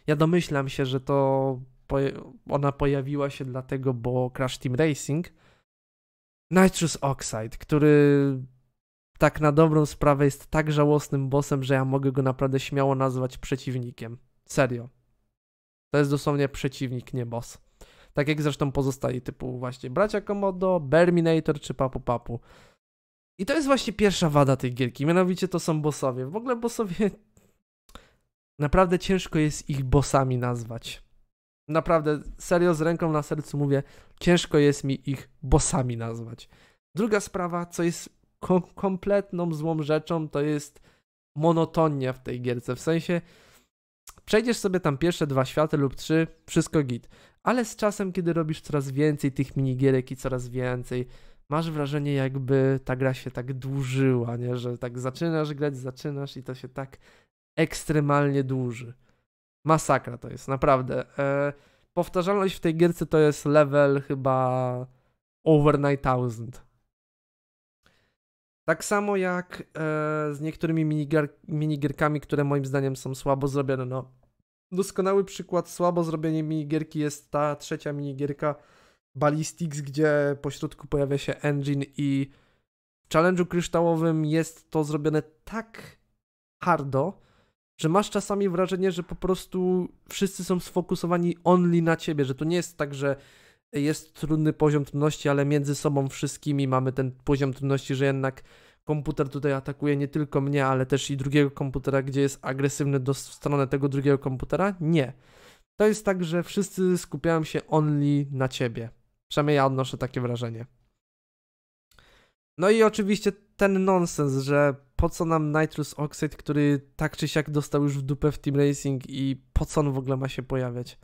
ja domyślam się, że to ona pojawiła się dlatego, bo Crash Team Racing Nitrous Oxide, który tak na dobrą sprawę jest tak żałosnym bossem, że ja mogę go naprawdę śmiało nazwać przeciwnikiem. Serio. To jest dosłownie przeciwnik, nie boss. Tak jak zresztą pozostali typu właśnie Bracia Komodo, Berminator czy Papu Papu. I to jest właśnie pierwsza wada tej gierki, mianowicie to są bossowie. W ogóle bossowie... Naprawdę ciężko jest ich bossami nazwać naprawdę serio z ręką na sercu mówię, ciężko jest mi ich bossami nazwać. Druga sprawa, co jest ko kompletną złą rzeczą, to jest monotonia w tej gierce. W sensie przejdziesz sobie tam pierwsze dwa światy lub trzy, wszystko git. Ale z czasem, kiedy robisz coraz więcej tych minigierek i coraz więcej, masz wrażenie, jakby ta gra się tak dłużyła, nie? Że tak zaczynasz grać, zaczynasz i to się tak ekstremalnie dłuży. Masakra to jest, naprawdę. E, powtarzalność w tej gierce to jest level chyba over 9000. Tak samo jak e, z niektórymi minigier, minigierkami, które moim zdaniem są słabo zrobione. No, doskonały przykład słabo zrobienia minigierki jest ta trzecia minigierka Ballistics, gdzie pośrodku pojawia się engine i w challenge'u kryształowym jest to zrobione tak hardo, że masz czasami wrażenie, że po prostu wszyscy są sfokusowani only na ciebie, że to nie jest tak, że jest trudny poziom trudności, ale między sobą wszystkimi mamy ten poziom trudności, że jednak komputer tutaj atakuje nie tylko mnie, ale też i drugiego komputera, gdzie jest agresywny do, strony tego drugiego komputera? Nie. To jest tak, że wszyscy skupiają się only na ciebie. Przynajmniej ja odnoszę takie wrażenie. No i oczywiście ten nonsens, że po co nam Nitrous Oxide, który tak czy siak dostał już w dupę w Team Racing i po co on w ogóle ma się pojawiać?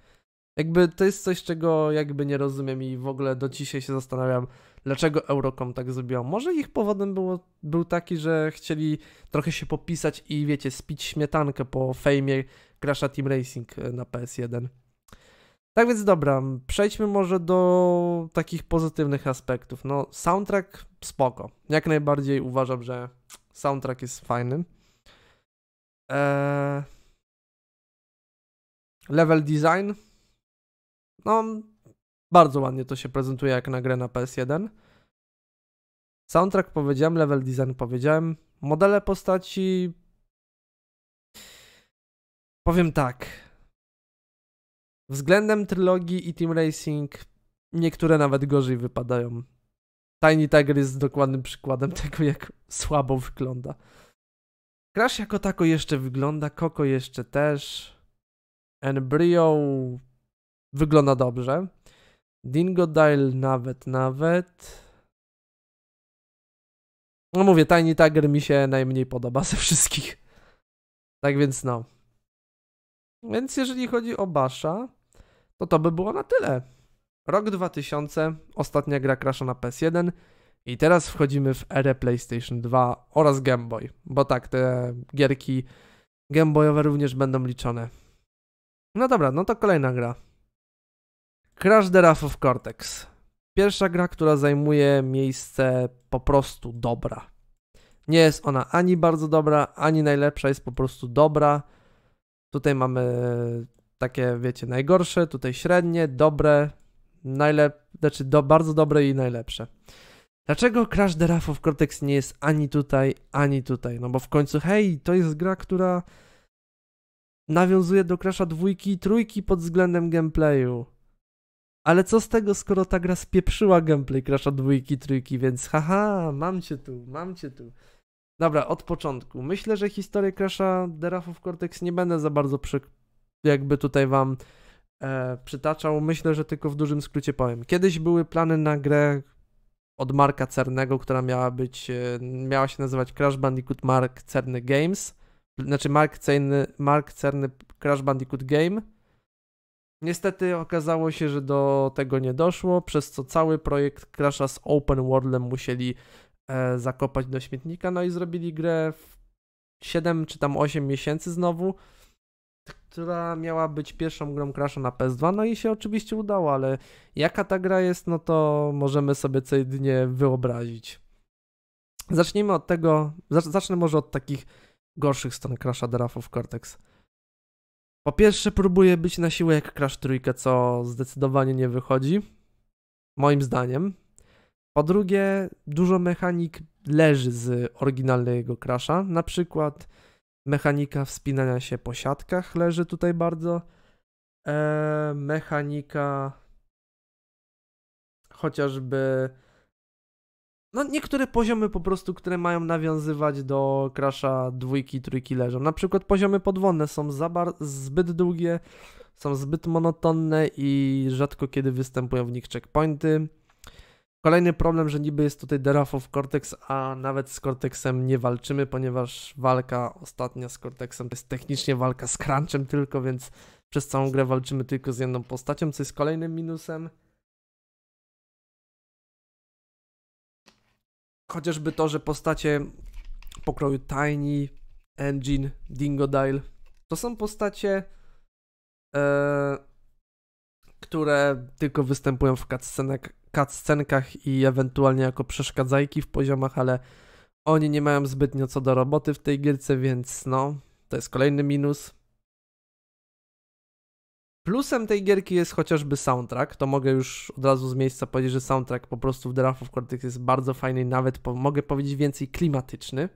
Jakby to jest coś, czego jakby nie rozumiem i w ogóle do dzisiaj się zastanawiam, dlaczego Eurocom tak zrobiło. Może ich powodem było, był taki, że chcieli trochę się popisać i wiecie, spić śmietankę po fejmie Crasha Team Racing e, na PS1. Tak więc dobra, przejdźmy może do takich pozytywnych aspektów. No, soundtrack spoko. Jak najbardziej uważam, że Soundtrack jest fajny. Eee... Level design. No, bardzo ładnie to się prezentuje jak na grę na PS1. Soundtrack powiedziałem, level design powiedziałem. Modele postaci. Powiem tak. Względem trylogii i Team Racing niektóre nawet gorzej wypadają. Tiny Tiger jest dokładnym przykładem tego, jak słabo wygląda. Crash jako tako jeszcze wygląda, Koko jeszcze też. Embryo wygląda dobrze. Dingo Dial nawet, nawet. No mówię, Tiny Tiger mi się najmniej podoba ze wszystkich. Tak więc no. Więc jeżeli chodzi o Basza, to to by było na tyle. Rok 2000, ostatnia gra Crasha na PS1 i teraz wchodzimy w erę PlayStation 2 oraz Game Boy, bo tak, te gierki Game Boyowe również będą liczone. No dobra, no to kolejna gra. Crash the Wrath of Cortex. Pierwsza gra, która zajmuje miejsce po prostu dobra. Nie jest ona ani bardzo dobra, ani najlepsza, jest po prostu dobra. Tutaj mamy takie, wiecie, najgorsze, tutaj średnie, dobre, Najlep... Znaczy, do, bardzo dobre i najlepsze. Dlaczego Crash the Wrath of Cortex nie jest ani tutaj, ani tutaj? No bo w końcu, hej, to jest gra, która nawiązuje do Crasha dwójki i trójki pod względem gameplayu. Ale co z tego, skoro ta gra spieprzyła gameplay Crasha dwójki, trójki, więc haha, mam cię tu, mam cię tu. Dobra, od początku. Myślę, że historię Crasha The Wrath of Cortex nie będę za bardzo przy... jakby tutaj wam e, przytaczał. Myślę, że tylko w dużym skrócie powiem. Kiedyś były plany na grę od Marka Cernego, która miała być, e, miała się nazywać Crash Bandicoot Mark Cerny Games, znaczy Mark Cerny, Mark Cerny Crash Bandicoot Game. Niestety okazało się, że do tego nie doszło, przez co cały projekt Crasha z Open Worldem musieli e, zakopać do śmietnika, no i zrobili grę w 7 czy tam 8 miesięcy znowu która miała być pierwszą grą Crash'a na PS2, no i się oczywiście udało, ale jaka ta gra jest, no to możemy sobie co jedynie wyobrazić. Zacznijmy od tego, zacznę może od takich gorszych stron Crash'a The Wrath of Cortex. Po pierwsze próbuje być na siłę jak Crash Trójkę, co zdecydowanie nie wychodzi, moim zdaniem. Po drugie, dużo mechanik leży z oryginalnego Crash'a, na przykład Mechanika wspinania się po siatkach leży tutaj bardzo. E, mechanika chociażby. No, niektóre poziomy po prostu, które mają nawiązywać do krasza dwójki, trójki leżą. Na przykład poziomy podwodne są zbyt długie, są zbyt monotonne i rzadko kiedy występują w nich checkpointy. Kolejny problem, że niby jest tutaj Deraf of Cortex, a nawet z Cortexem nie walczymy, ponieważ walka ostatnia z Cortexem to jest technicznie walka z Crunchem tylko, więc przez całą grę walczymy tylko z jedną postacią, co jest kolejnym minusem. Chociażby to, że postacie pokroju Tiny, Engine, Dingodile to są postacie, e, które tylko występują w cutscenek cutscenkach i ewentualnie jako przeszkadzajki w poziomach, ale oni nie mają zbytnio co do roboty w tej gierce, więc no, to jest kolejny minus. Plusem tej gierki jest chociażby soundtrack. To mogę już od razu z miejsca powiedzieć, że soundtrack po prostu w The Wrath of Cortex jest bardzo fajny i nawet po, mogę powiedzieć więcej klimatyczny.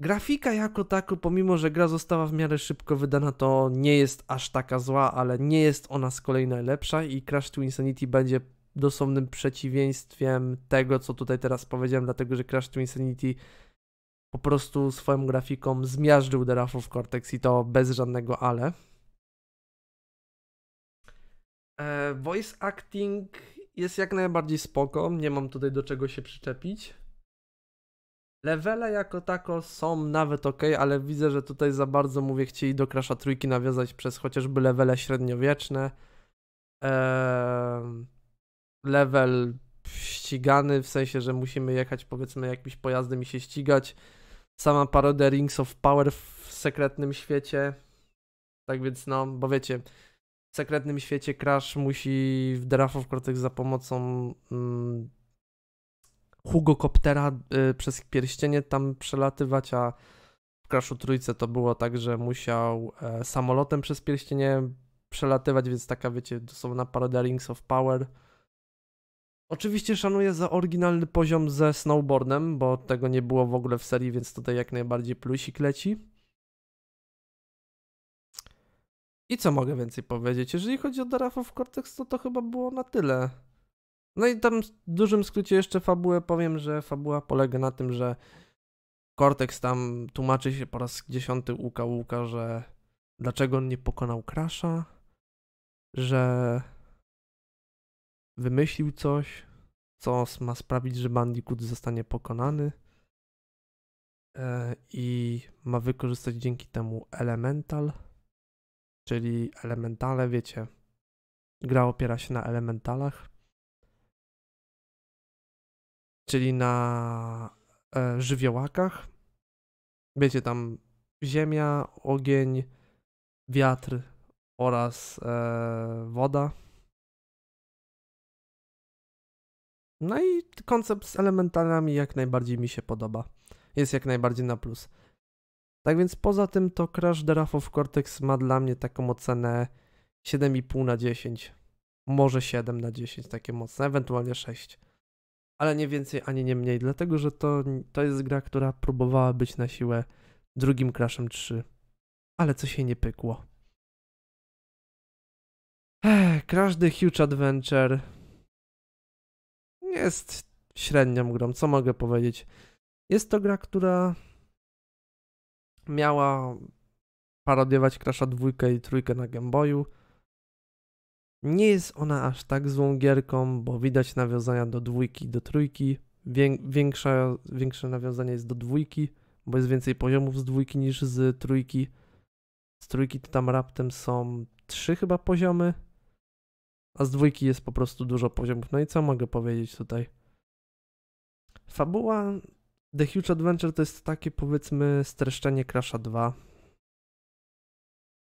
Grafika jako taka, pomimo że gra została w miarę szybko wydana, to nie jest aż taka zła, ale nie jest ona z kolei najlepsza i Crash to Insanity będzie dosłownym przeciwieństwem tego, co tutaj teraz powiedziałem, dlatego że Crash to Insanity po prostu swoją grafiką zmiażdżył The Wrath of Cortex i to bez żadnego ale. E, voice acting jest jak najbardziej spoko, nie mam tutaj do czego się przyczepić. Levele jako tako są nawet ok, ale widzę, że tutaj za bardzo mówię chcieli do Crasha trójki nawiązać przez chociażby levele średniowieczne. Eee, level ścigany, w sensie, że musimy jechać powiedzmy jakimś pojazdem i się ścigać. Sama parodia Rings of Power w sekretnym świecie. Tak więc no, bo wiecie, w sekretnym świecie Crash musi w Draft of Cortex za pomocą mm, Hugo Koptera y, przez pierścienie tam przelatywać, a w Crashu Trójce to było tak, że musiał e, samolotem przez pierścienie przelatywać, więc taka wiecie, dosłowna parodia Rings of Power. Oczywiście szanuję za oryginalny poziom ze snowboardem, bo tego nie było w ogóle w serii, więc tutaj jak najbardziej plusik leci. I co mogę więcej powiedzieć? Jeżeli chodzi o The w Cortex, to to chyba było na tyle. No i tam w dużym skrócie jeszcze fabułę powiem, że fabuła polega na tym, że Cortex tam tłumaczy się po raz dziesiąty ukałuka, Łuka, że dlaczego on nie pokonał Crasha, że wymyślił coś, co ma sprawić, że Bandicoot zostanie pokonany e, i ma wykorzystać dzięki temu Elemental, czyli elementale, wiecie, gra opiera się na elementalach czyli na e, żywiołakach. Wiecie, tam ziemia, ogień, wiatr oraz e, woda. No i koncept z elementarami jak najbardziej mi się podoba. Jest jak najbardziej na plus. Tak więc poza tym to Crash The Wrath of Cortex ma dla mnie taką ocenę 7,5 na 10. Może 7 na 10, takie mocne, ewentualnie 6 ale nie więcej ani nie mniej, dlatego że to, to jest gra, która próbowała być na siłę drugim Crashem 3, ale co się nie pykło. Ech, Crash the Huge Adventure jest średnią grą, co mogę powiedzieć. Jest to gra, która miała parodiować Crasha 2 i trójkę na Game Boyu. Nie jest ona aż tak złą gierką, bo widać nawiązania do dwójki, do trójki. większa, większe nawiązanie jest do dwójki, bo jest więcej poziomów z dwójki niż z trójki. Z trójki to tam raptem są trzy chyba poziomy, a z dwójki jest po prostu dużo poziomów. No i co mogę powiedzieć tutaj? Fabuła The Huge Adventure to jest takie powiedzmy streszczenie Crasha 2,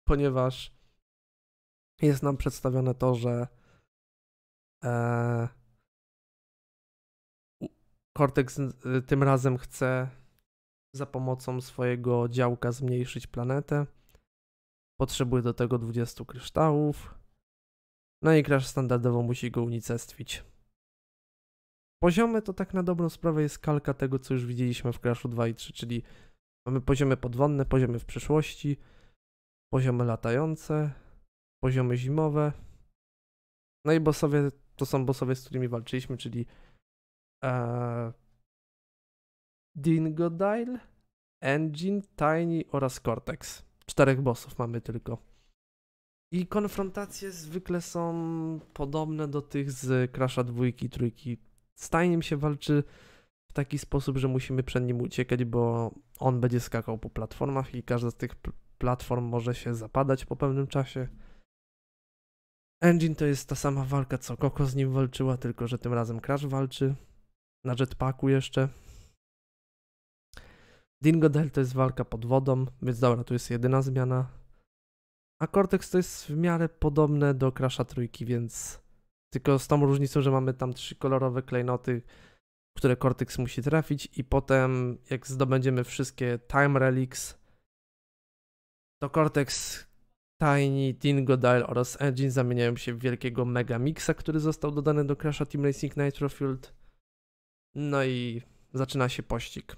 ponieważ jest nam przedstawione to, że e, Cortex y, tym razem chce za pomocą swojego działka zmniejszyć planetę. Potrzebuje do tego 20 kryształów. No i Crash standardowo musi go unicestwić. Poziomy to tak na dobrą sprawę jest kalka tego, co już widzieliśmy w Crashu 2 i 3, czyli mamy poziomy podwodne, poziomy w przyszłości, poziomy latające, poziomy zimowe. No i bossowie, to są bossowie, z którymi walczyliśmy, czyli e, Dingodile, Engine, Tiny oraz Cortex. Czterech bossów mamy tylko. I konfrontacje zwykle są podobne do tych z Crasha dwójki, trójki. Z Tiny'm się walczy w taki sposób, że musimy przed nim uciekać, bo on będzie skakał po platformach i każda z tych platform może się zapadać po pewnym czasie. Engine to jest ta sama walka, co Koko z nim walczyła, tylko że tym razem Crash walczy. Na jetpacku jeszcze. Dingo to jest walka pod wodą, więc dobra, tu jest jedyna zmiana. A Cortex to jest w miarę podobne do Crasha trójki, więc tylko z tą różnicą, że mamy tam trzy kolorowe klejnoty, które Cortex musi trafić i potem jak zdobędziemy wszystkie Time Relics, to Cortex Tiny, Dingo Dial oraz Engine zamieniają się w wielkiego mega mixa, który został dodany do Crasha Team Racing Nitro Fueled. No i zaczyna się pościg.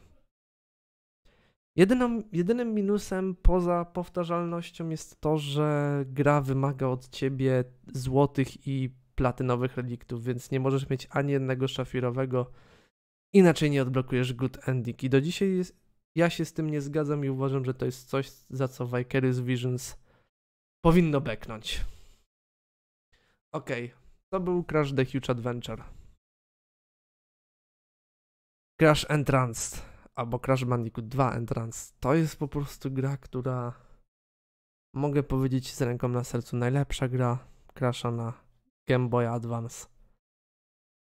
Jedyną, jedynym minusem poza powtarzalnością jest to, że gra wymaga od ciebie złotych i platynowych reliktów, więc nie możesz mieć ani jednego szafirowego, inaczej nie odblokujesz good ending. I do dzisiaj jest, ja się z tym nie zgadzam i uważam, że to jest coś, za co Vicarious Visions powinno beknąć. Okej, okay. to był Crash The Huge Adventure. Crash Entrance albo Crash Bandicoot 2 Entrance to jest po prostu gra, która mogę powiedzieć z ręką na sercu najlepsza gra Crasha na Game Boy Advance.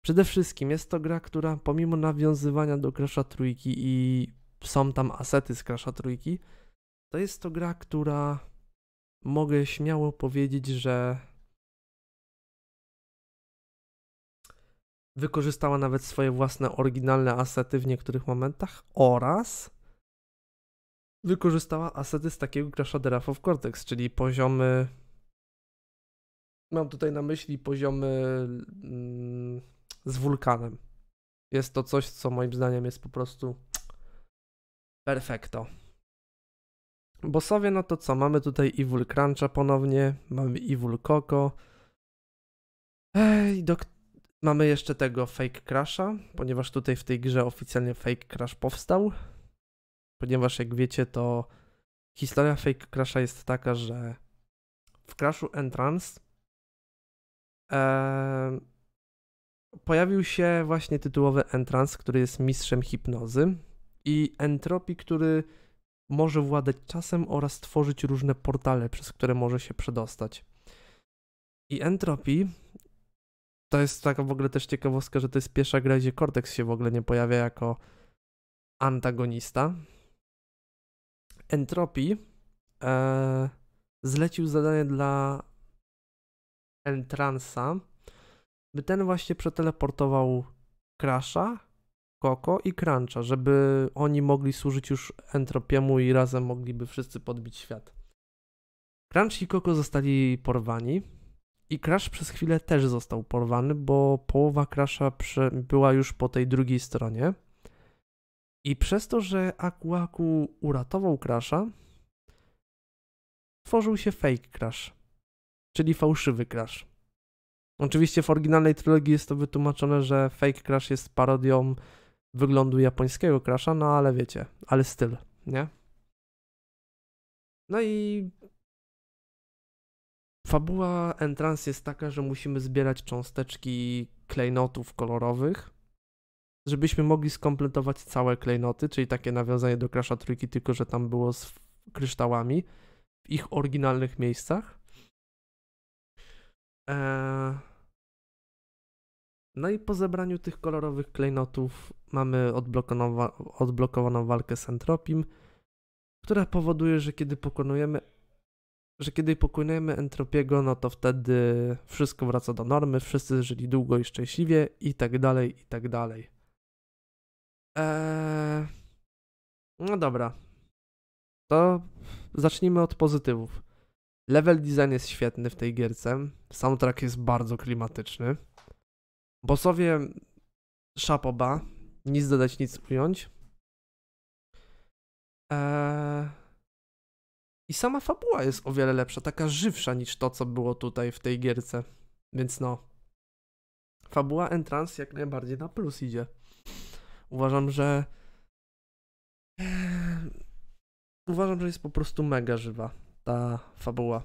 Przede wszystkim jest to gra, która pomimo nawiązywania do Crasha Trójki i są tam asety z Crasha Trójki, to jest to gra, która mogę śmiało powiedzieć, że wykorzystała nawet swoje własne oryginalne asety w niektórych momentach oraz wykorzystała asety z takiego grasza The Wrath of Cortex, czyli poziomy mam tutaj na myśli poziomy mm, z wulkanem. Jest to coś, co moim zdaniem jest po prostu perfekto. Bosowie, no to co? Mamy tutaj Evil Cruncha ponownie, mamy Evil Coco. Ej, dok- mamy jeszcze tego Fake Crasha, ponieważ tutaj w tej grze oficjalnie Fake Crash powstał. Ponieważ jak wiecie, to historia Fake Crasha jest taka, że w Crashu Entrance pojawił się właśnie tytułowy Entrance, który jest mistrzem hipnozy i Entropi, który może władać czasem oraz tworzyć różne portale, przez które może się przedostać. I Entropy to jest taka w ogóle też ciekawostka, że to jest pierwsza gra, gdzie Cortex się w ogóle nie pojawia jako antagonista. Entropy e, zlecił zadanie dla Entransa, by ten właśnie przeteleportował Crasha spoko i cruncha, żeby oni mogli służyć już entropiemu i razem mogliby wszyscy podbić świat. Crunch i Koko zostali porwani i Crash przez chwilę też został porwany, bo połowa Crasha była już po tej drugiej stronie. I przez to, że Aku Aku uratował Crasha, tworzył się fake Crash, czyli fałszywy Crash. Oczywiście w oryginalnej trilogii jest to wytłumaczone, że Fake Crash jest parodią wyglądu japońskiego Crasha, no ale wiecie, ale styl, nie? No i fabuła Entrance jest taka, że musimy zbierać cząsteczki klejnotów kolorowych, żebyśmy mogli skompletować całe klejnoty, czyli takie nawiązanie do Crasha Trójki, tylko że tam było z kryształami w ich oryginalnych miejscach. Eee no i po zebraniu tych kolorowych klejnotów mamy odblokowaną walkę z entropim, która powoduje, że kiedy pokonujemy że kiedy pokonujemy entropiego, no to wtedy wszystko wraca do normy, wszyscy żyli długo i szczęśliwie i tak dalej, i tak dalej. Eee... No dobra. To zacznijmy od pozytywów. Level design jest świetny w tej gierce, soundtrack jest bardzo klimatyczny. Bossowie szapoba, nic dodać, nic ująć. Eee... I sama fabuła jest o wiele lepsza, taka żywsza niż to, co było tutaj w tej gierce. Więc no. Fabuła Entrance jak najbardziej na plus idzie. Uważam, że. Eee, uważam, że jest po prostu mega żywa ta fabuła.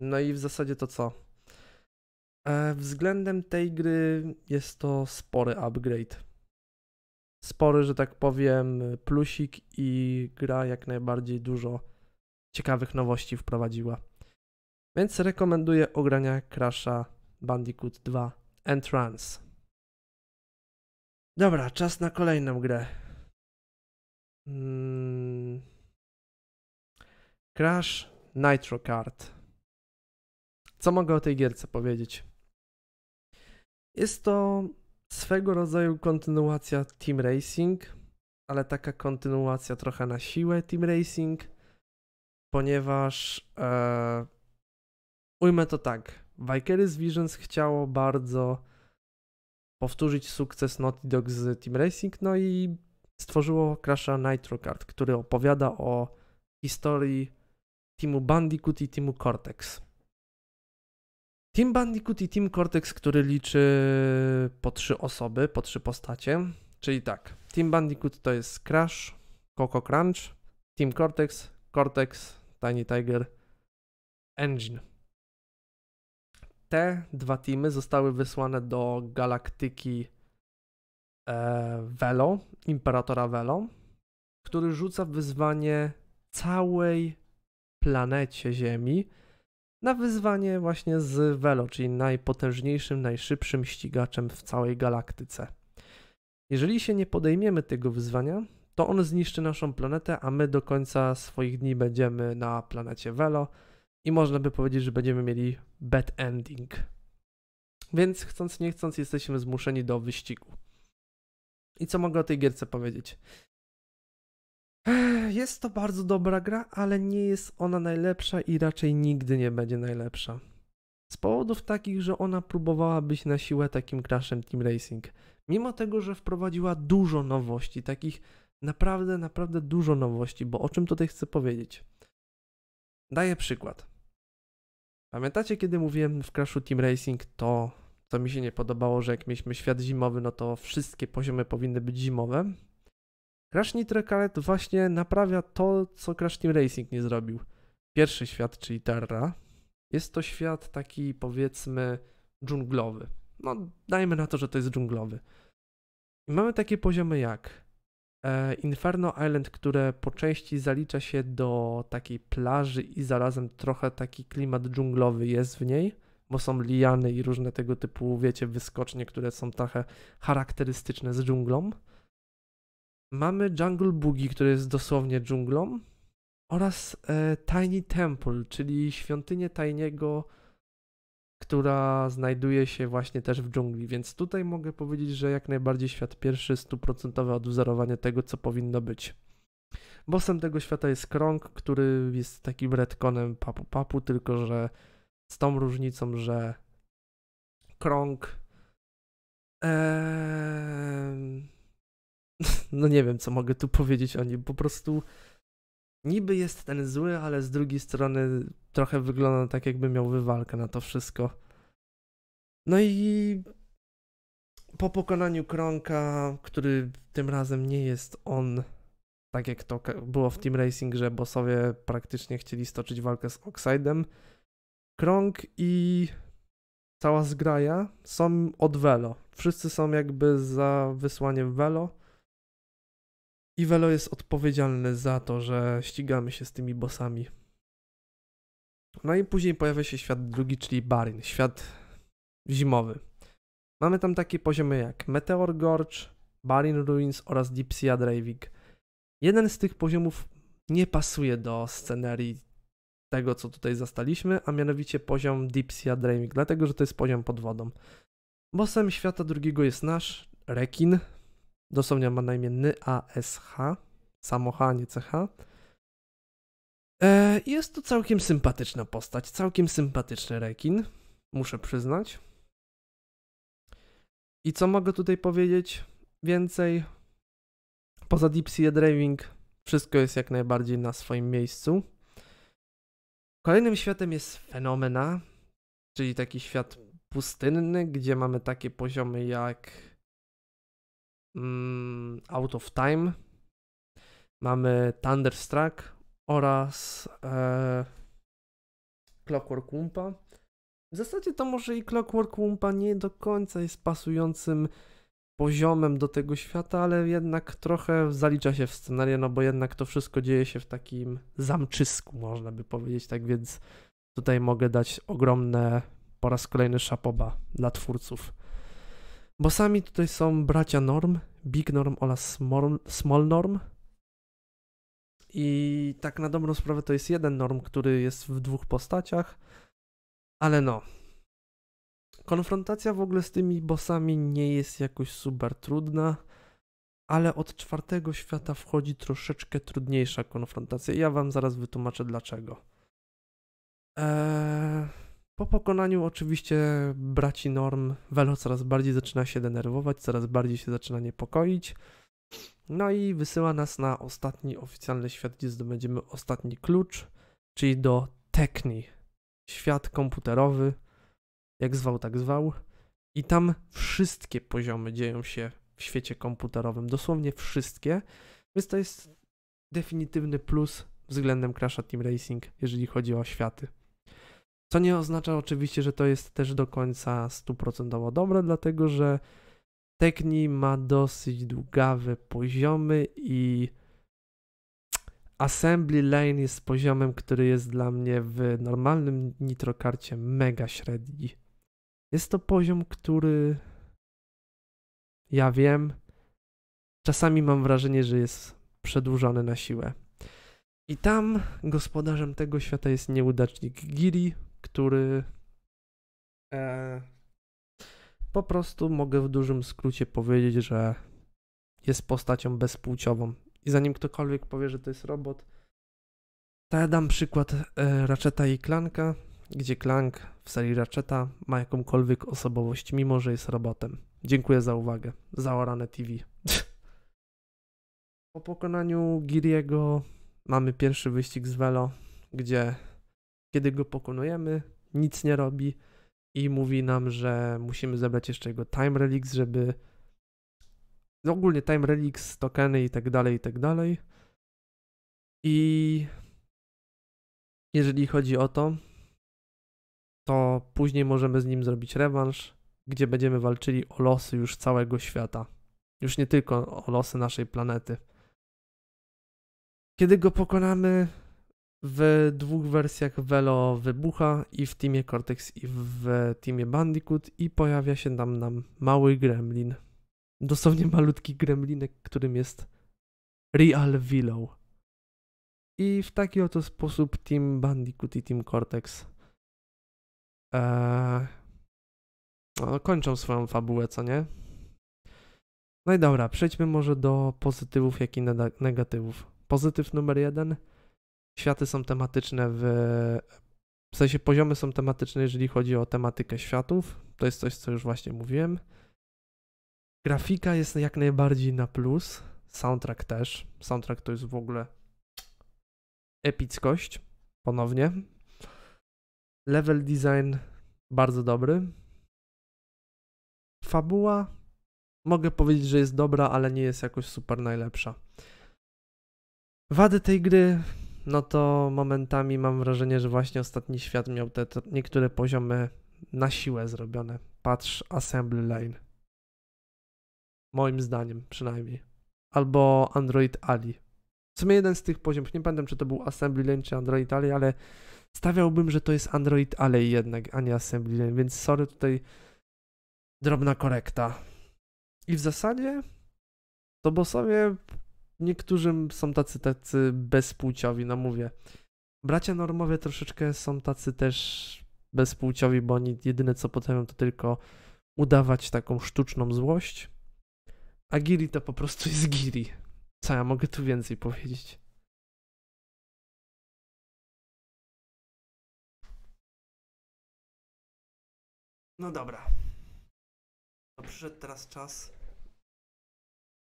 No i w zasadzie to co? E, względem tej gry jest to spory upgrade. Spory, że tak powiem, plusik i gra jak najbardziej dużo ciekawych nowości wprowadziła. Więc rekomenduję ogrania Crasha Bandicoot 2 Entrance. Dobra, czas na kolejną grę. Hmm. Crash Nitro Kart. Co mogę o tej gierce powiedzieć? Jest to swego rodzaju kontynuacja Team Racing, ale taka kontynuacja trochę na siłę Team Racing, ponieważ e, ujmę to tak. Vikerys Visions chciało bardzo powtórzyć sukces Naughty Dog z Team Racing, no i stworzyło Crasha Kart, który opowiada o historii teamu Bandicoot i teamu Cortex. Team Bandicoot i Team Cortex, który liczy po trzy osoby, po trzy postacie. Czyli tak, Team Bandicoot to jest Crash, Coco Crunch, Team Cortex, Cortex, Tiny Tiger, Engine. Te dwa teamy zostały wysłane do galaktyki e, Velo, Imperatora Velo, który rzuca wyzwanie całej planecie Ziemi na wyzwanie właśnie z Velo, czyli najpotężniejszym, najszybszym ścigaczem w całej galaktyce. Jeżeli się nie podejmiemy tego wyzwania, to on zniszczy naszą planetę, a my do końca swoich dni będziemy na planecie Velo i można by powiedzieć, że będziemy mieli bad ending. Więc chcąc nie chcąc jesteśmy zmuszeni do wyścigu. I co mogę o tej gierce powiedzieć? Jest to bardzo dobra gra, ale nie jest ona najlepsza i raczej nigdy nie będzie najlepsza. Z powodów takich, że ona próbowała być na siłę takim crashem Team Racing. Mimo tego, że wprowadziła dużo nowości, takich naprawdę, naprawdę dużo nowości, bo o czym tutaj chcę powiedzieć? Daję przykład. Pamiętacie, kiedy mówiłem w Crashu Team Racing to, co mi się nie podobało, że jak mieliśmy świat zimowy, no to wszystkie poziomy powinny być zimowe? Crash Nitro właśnie naprawia to, co Crash Team Racing nie zrobił. Pierwszy świat, czyli Terra, jest to świat taki powiedzmy dżunglowy. No, dajmy na to, że to jest dżunglowy. I mamy takie poziomy jak e, Inferno Island, które po części zalicza się do takiej plaży i zarazem trochę taki klimat dżunglowy jest w niej, bo są liany i różne tego typu, wiecie, wyskocznie, które są trochę charakterystyczne z dżunglą. Mamy Jungle Boogie, który jest dosłownie dżunglą oraz e, Tiny Temple, czyli świątynię tajniego, która znajduje się właśnie też w dżungli. Więc tutaj mogę powiedzieć, że jak najbardziej świat pierwszy, stuprocentowe odwzorowanie tego, co powinno być. Bossem tego świata jest Krąg, który jest takim retconem papu papu, tylko że z tą różnicą, że Krąg no nie wiem, co mogę tu powiedzieć o nim. Po prostu niby jest ten zły, ale z drugiej strony trochę wygląda tak, jakby miał wywalkę na to wszystko. No i po pokonaniu Kronka, który tym razem nie jest on, tak jak to było w Team Racing, że bossowie praktycznie chcieli stoczyć walkę z Oxidem, Kronk i cała zgraja są od Velo. Wszyscy są jakby za wysłaniem Velo Ivelo jest odpowiedzialny za to, że ścigamy się z tymi bossami. No i później pojawia się świat drugi, czyli Barin, świat zimowy. Mamy tam takie poziomy jak Meteor Gorge, Barin Ruins oraz Deep Sea Draving. Jeden z tych poziomów nie pasuje do scenerii tego, co tutaj zastaliśmy, a mianowicie poziom Deep Sea Draving, dlatego że to jest poziom pod wodą. Bossem świata drugiego jest nasz, Rekin, Dosłownie ma na imię NASH, h nie CH. E, jest to całkiem sympatyczna postać, całkiem sympatyczny rekin, muszę przyznać. I co mogę tutaj powiedzieć więcej? Poza Deep Sea Driving wszystko jest jak najbardziej na swoim miejscu. Kolejnym światem jest fenomena, czyli taki świat pustynny, gdzie mamy takie poziomy jak Mm, Out of Time, mamy Thunderstruck oraz e, Clockwork Wumpa. W zasadzie to może i Clockwork Wumpa nie do końca jest pasującym poziomem do tego świata, ale jednak trochę zalicza się w scenarię, no bo jednak to wszystko dzieje się w takim zamczysku, można by powiedzieć, tak więc tutaj mogę dać ogromne po raz kolejny szapoba dla twórców. Bosami tutaj są bracia Norm, Big Norm oraz Small, Small Norm. I tak na dobrą sprawę to jest jeden Norm, który jest w dwóch postaciach. Ale no. Konfrontacja w ogóle z tymi bossami nie jest jakoś super trudna ale od czwartego świata wchodzi troszeczkę trudniejsza konfrontacja. Ja wam zaraz wytłumaczę dlaczego. Eee, po pokonaniu oczywiście braci Norm, Velo coraz bardziej zaczyna się denerwować, coraz bardziej się zaczyna niepokoić. No i wysyła nas na ostatni oficjalny świat, gdzie zdobędziemy ostatni klucz, czyli do Tekni. Świat komputerowy, jak zwał, tak zwał. I tam wszystkie poziomy dzieją się w świecie komputerowym, dosłownie wszystkie. Więc to jest definitywny plus względem Crash'a Team Racing, jeżeli chodzi o światy. Co nie oznacza oczywiście, że to jest też do końca stuprocentowo dobre, dlatego że Tekni ma dosyć długawe poziomy i Assembly Lane jest poziomem, który jest dla mnie w normalnym nitrokarcie mega średni. Jest to poziom, który ja wiem, czasami mam wrażenie, że jest przedłużony na siłę. I tam gospodarzem tego świata jest nieudacznik Giri, który e, po prostu mogę w dużym skrócie powiedzieć, że jest postacią bezpłciową. I zanim ktokolwiek powie, że to jest robot, to ja dam przykład e, Ratcheta i Klanka, gdzie Klank w serii Ratcheta ma jakąkolwiek osobowość, mimo że jest robotem. Dziękuję za uwagę. Zaorane TV. po pokonaniu Giriego mamy pierwszy wyścig z Velo, gdzie kiedy go pokonujemy, nic nie robi i mówi nam, że musimy zebrać jeszcze jego time relics, żeby no ogólnie time relics, tokeny i tak dalej, i tak dalej. I jeżeli chodzi o to, to później możemy z nim zrobić rewanż, gdzie będziemy walczyli o losy już całego świata. Już nie tylko o losy naszej planety. Kiedy go pokonamy, w dwóch wersjach Velo wybucha i w teamie Cortex i w teamie Bandicoot i pojawia się nam, nam mały gremlin. Dosłownie malutki gremlinek, którym jest Real Willow. I w taki oto sposób Team Bandicoot i Team Cortex eee, no, kończą swoją fabułę, co nie? No i dobra, przejdźmy może do pozytywów, jak i negatywów. Pozytyw numer jeden – światy są tematyczne w, w sensie poziomy są tematyczne, jeżeli chodzi o tematykę światów. To jest coś, co już właśnie mówiłem. Grafika jest jak najbardziej na plus. Soundtrack też. Soundtrack to jest w ogóle epickość. Ponownie. Level design bardzo dobry. Fabuła mogę powiedzieć, że jest dobra, ale nie jest jakoś super najlepsza. Wady tej gry no to momentami mam wrażenie, że właśnie ostatni świat miał te niektóre poziomy na siłę zrobione. Patrz Assembly Line. Moim zdaniem przynajmniej. Albo Android Ali. W sumie jeden z tych poziomów, nie pamiętam czy to był Assembly Line czy Android Ali, ale stawiałbym, że to jest Android Alley jednak, a nie Assembly Line, więc sorry tutaj drobna korekta. I w zasadzie to bossowie niektórzy są tacy, tacy bezpłciowi, no mówię. Bracia normowie troszeczkę są tacy też bezpłciowi, bo oni jedyne co potrafią to tylko udawać taką sztuczną złość. A Giri to po prostu jest Giri. Co ja mogę tu więcej powiedzieć? No dobra. To przyszedł teraz czas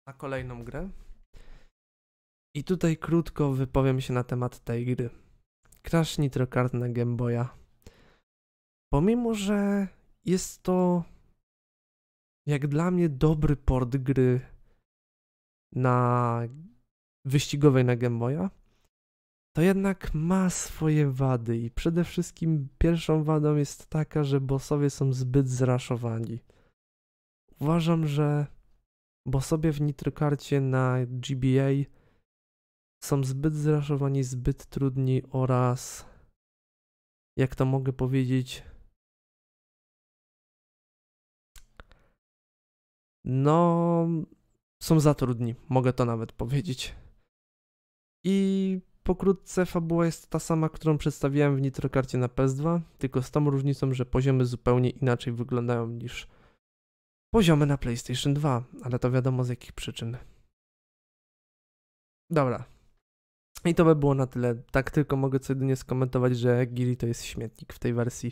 na kolejną grę. I tutaj krótko wypowiem się na temat tej gry. Crash Nitro Kart na Game Boya. Pomimo, że jest to jak dla mnie dobry port gry na wyścigowej na Game Boya, to jednak ma swoje wady i przede wszystkim pierwszą wadą jest taka, że bossowie są zbyt zraszowani. Uważam, że bossowie w Karcie na GBA są zbyt zraszowani, zbyt trudni oraz, jak to mogę powiedzieć, no, są za trudni, mogę to nawet powiedzieć. I pokrótce fabuła jest ta sama, którą przedstawiałem w Nitrokarcie na PS2, tylko z tą różnicą, że poziomy zupełnie inaczej wyglądają niż poziomy na PlayStation 2, ale to wiadomo z jakich przyczyn. Dobra, i to by było na tyle. Tak tylko mogę co jedynie skomentować, że Giri to jest śmietnik w tej wersji.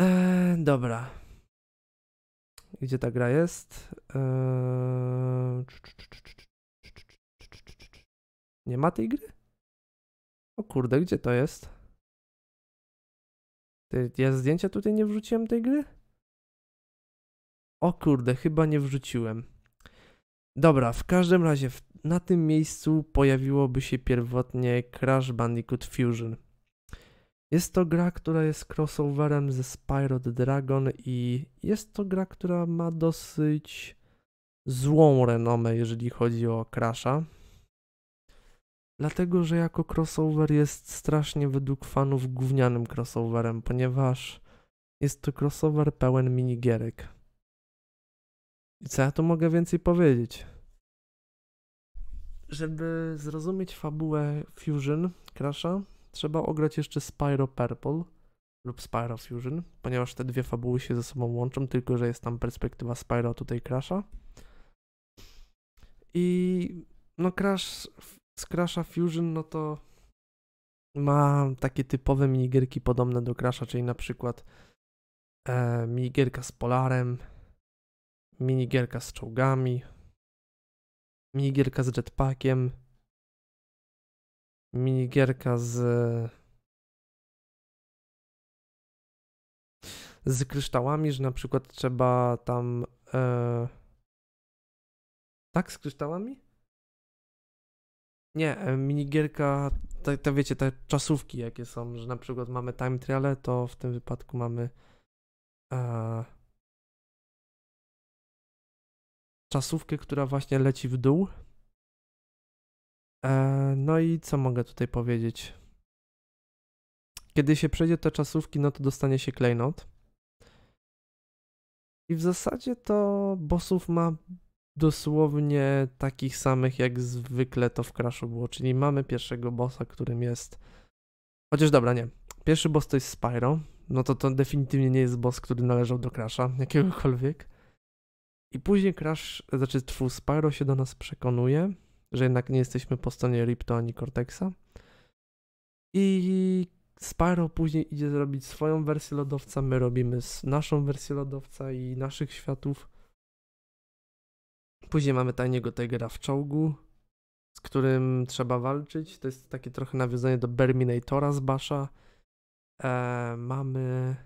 Eee, dobra. Gdzie ta gra jest? Eee... Nie ma tej gry? O kurde, gdzie to jest? ja zdjęcia tutaj nie wrzuciłem tej gry? O kurde, chyba nie wrzuciłem. Dobra, w każdym razie w, na tym miejscu pojawiłoby się pierwotnie Crash Bandicoot Fusion. Jest to gra, która jest crossoverem ze Spyro the Dragon i jest to gra, która ma dosyć złą renomę, jeżeli chodzi o Crasha. Dlatego, że jako crossover jest strasznie według fanów gównianym crossoverem, ponieważ jest to crossover pełen minigierek. I co ja tu mogę więcej powiedzieć? Żeby zrozumieć fabułę Fusion Crasha, trzeba ograć jeszcze Spyro Purple lub Spyro Fusion, ponieważ te dwie fabuły się ze sobą łączą, tylko że jest tam perspektywa Spyro, tutaj Crasha. I no Crash z Crasha Fusion, no to ma takie typowe minigierki podobne do Crasha, czyli na przykład e, minigierka z Polarem, minigierka z czołgami, minigierka z jetpackiem, minigierka z z kryształami, że na przykład trzeba tam e... tak z kryształami? Nie, e, minigierka, to, to wiecie, te czasówki jakie są, że na przykład mamy time trial, to w tym wypadku mamy e... czasówkę, która właśnie leci w dół. E, no i co mogę tutaj powiedzieć? Kiedy się przejdzie te czasówki, no to dostanie się klejnot. I w zasadzie to bossów ma dosłownie takich samych jak zwykle to w Crashu było, czyli mamy pierwszego bossa, którym jest... Chociaż dobra, nie. Pierwszy boss to jest Spyro, no to to definitywnie nie jest boss, który należał do Crasha, jakiegokolwiek. I później Crash, znaczy twój Spyro się do nas przekonuje, że jednak nie jesteśmy po stronie Ripto ani Cortexa. I Spyro później idzie zrobić swoją wersję lodowca, my robimy naszą wersję lodowca i naszych światów. Później mamy tajniego Tigera w czołgu, z którym trzeba walczyć. To jest takie trochę nawiązanie do Berminatora z Basha. Eee, mamy...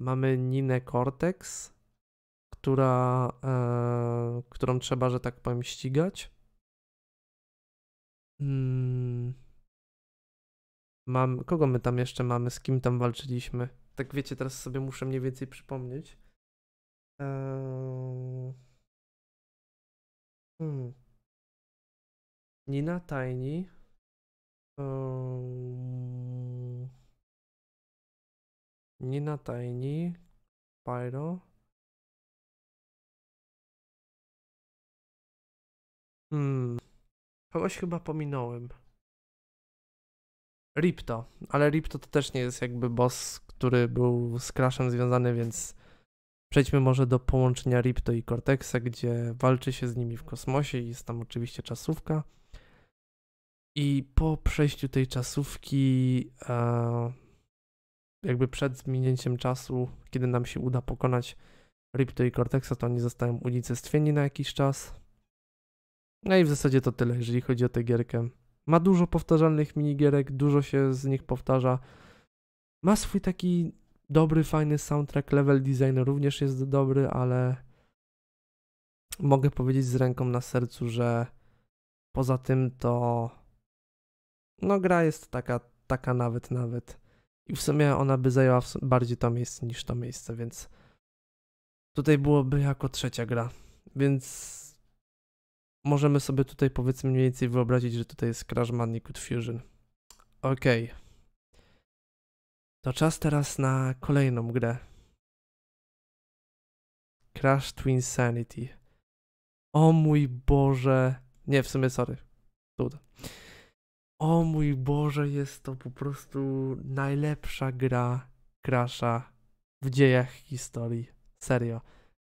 Mamy Ninę Cortex, która, e, którą trzeba, że tak powiem, ścigać. Hmm. Mam, kogo my tam jeszcze mamy, z kim tam walczyliśmy? Tak wiecie, teraz sobie muszę mniej więcej przypomnieć. E... Hmm. Nina Tiny. Um... Nina Tiny. Pyro. Hmm. Kogoś chyba pominąłem. Ripto, ale Ripto to też nie jest jakby boss, który był z Crashem związany, więc przejdźmy może do połączenia Ripto i Cortexa, gdzie walczy się z nimi w kosmosie i jest tam oczywiście czasówka. I po przejściu tej czasówki, e, jakby przed minięciem czasu, kiedy nam się uda pokonać Ripto i Cortexa, to oni zostają unicestwieni na jakiś czas. No i w zasadzie to tyle, jeżeli chodzi o tę gierkę. Ma dużo powtarzalnych minigierek, dużo się z nich powtarza. Ma swój taki dobry, fajny soundtrack, level design również jest dobry, ale mogę powiedzieć z ręką na sercu, że poza tym to no gra jest taka, taka nawet, nawet. I w sumie ona by zajęła bardziej to miejsce niż to miejsce, więc tutaj byłoby jako trzecia gra. Więc możemy sobie tutaj powiedzmy mniej więcej wyobrazić, że tutaj jest Crash Bandicoot Fusion. Ok. To czas teraz na kolejną grę. Crash to Insanity. O mój Boże. Nie, w sumie sorry. Duda. O mój Boże, jest to po prostu najlepsza gra Crasha w dziejach historii. Serio.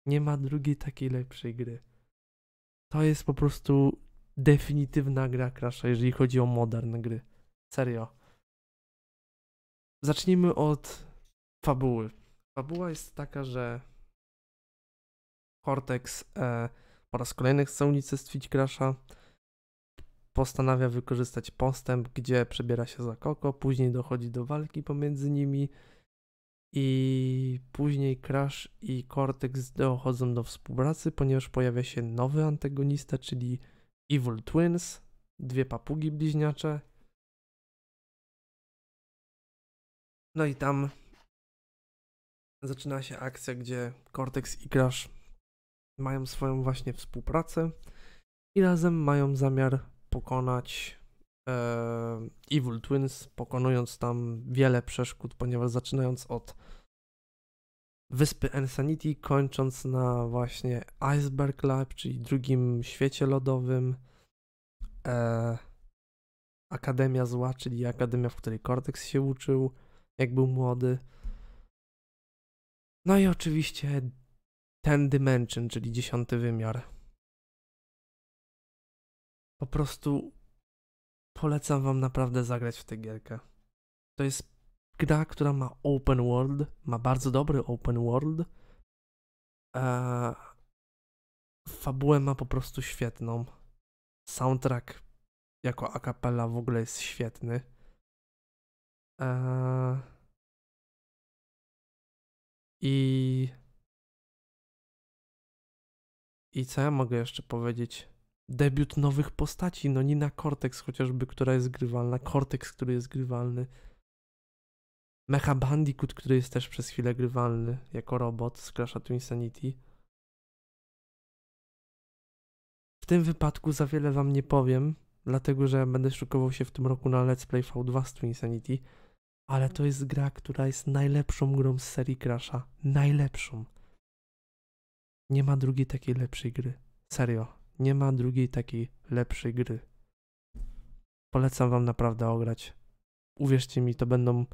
Nie ma drugiej takiej lepszej gry. To jest po prostu definitywna gra Crasha, jeżeli chodzi o modern gry. Serio. Zacznijmy od fabuły. Fabuła jest taka, że Cortex e, po raz kolejny chce unicestwić Crasha. Postanawia wykorzystać postęp, gdzie przebiera się za Koko, później dochodzi do walki pomiędzy nimi i później Crash i Cortex dochodzą do współpracy, ponieważ pojawia się nowy antagonista, czyli Evil Twins, dwie papugi bliźniacze. No i tam zaczyna się akcja, gdzie Cortex i Crash mają swoją właśnie współpracę i razem mają zamiar pokonać E, Evil Twins, pokonując tam wiele przeszkód, ponieważ zaczynając od wyspy Insanity, kończąc na właśnie Iceberg Lab, czyli drugim świecie lodowym, e, Akademia Zła, czyli akademia, w której Cortex się uczył, jak był młody. No i oczywiście Ten Dimension, czyli dziesiąty wymiar. Po prostu polecam wam naprawdę zagrać w tę gierkę. To jest gra, która ma open world, ma bardzo dobry open world. Eee, fabułę ma po prostu świetną. Soundtrack jako a cappella w ogóle jest świetny. Eee, I... I co ja mogę jeszcze powiedzieć? debiut nowych postaci. No Nina Cortex chociażby, która jest grywalna, Cortex, który jest grywalny. Mecha Bandicoot, który jest też przez chwilę grywalny jako robot z Crash'a to Insanity. W tym wypadku za wiele wam nie powiem, dlatego że będę szukował się w tym roku na Let's Play V2 z to Insanity, ale to jest gra, która jest najlepszą grą z serii Crash'a. Najlepszą. Nie ma drugiej takiej lepszej gry. Serio nie ma drugiej takiej lepszej gry. Polecam wam naprawdę ograć. Uwierzcie mi, to będą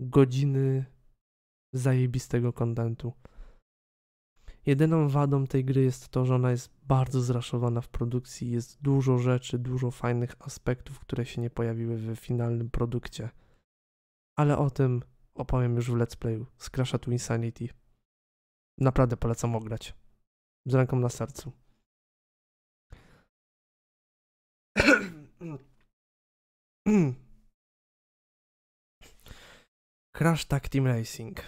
godziny zajebistego kontentu. Jedyną wadą tej gry jest to, że ona jest bardzo zraszowana w produkcji. Jest dużo rzeczy, dużo fajnych aspektów, które się nie pojawiły w finalnym produkcie. Ale o tym opowiem już w Let's Playu z Crash'a to Insanity. Naprawdę polecam ograć. Z ręką na sercu. Crash Tag Team Racing.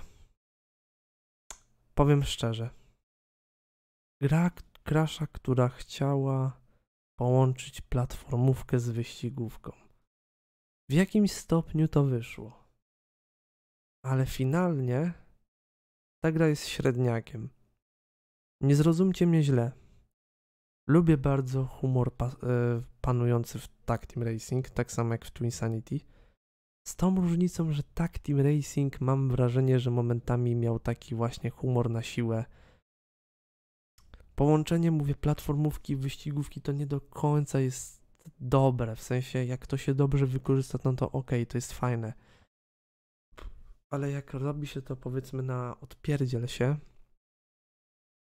Powiem szczerze. Gra Crasha, która chciała połączyć platformówkę z wyścigówką. W jakimś stopniu to wyszło. Ale finalnie ta gra jest średniakiem. Nie zrozumcie mnie źle. Lubię bardzo humor e, panujący w Tag Team Racing, tak samo jak w Twinsanity. Z tą różnicą, że Tag Team Racing mam wrażenie, że momentami miał taki właśnie humor na siłę. Połączenie, mówię, platformówki, wyścigówki to nie do końca jest dobre, w sensie jak to się dobrze wykorzysta, no to ok, to jest fajne. Ale jak robi się to powiedzmy na odpierdziel się,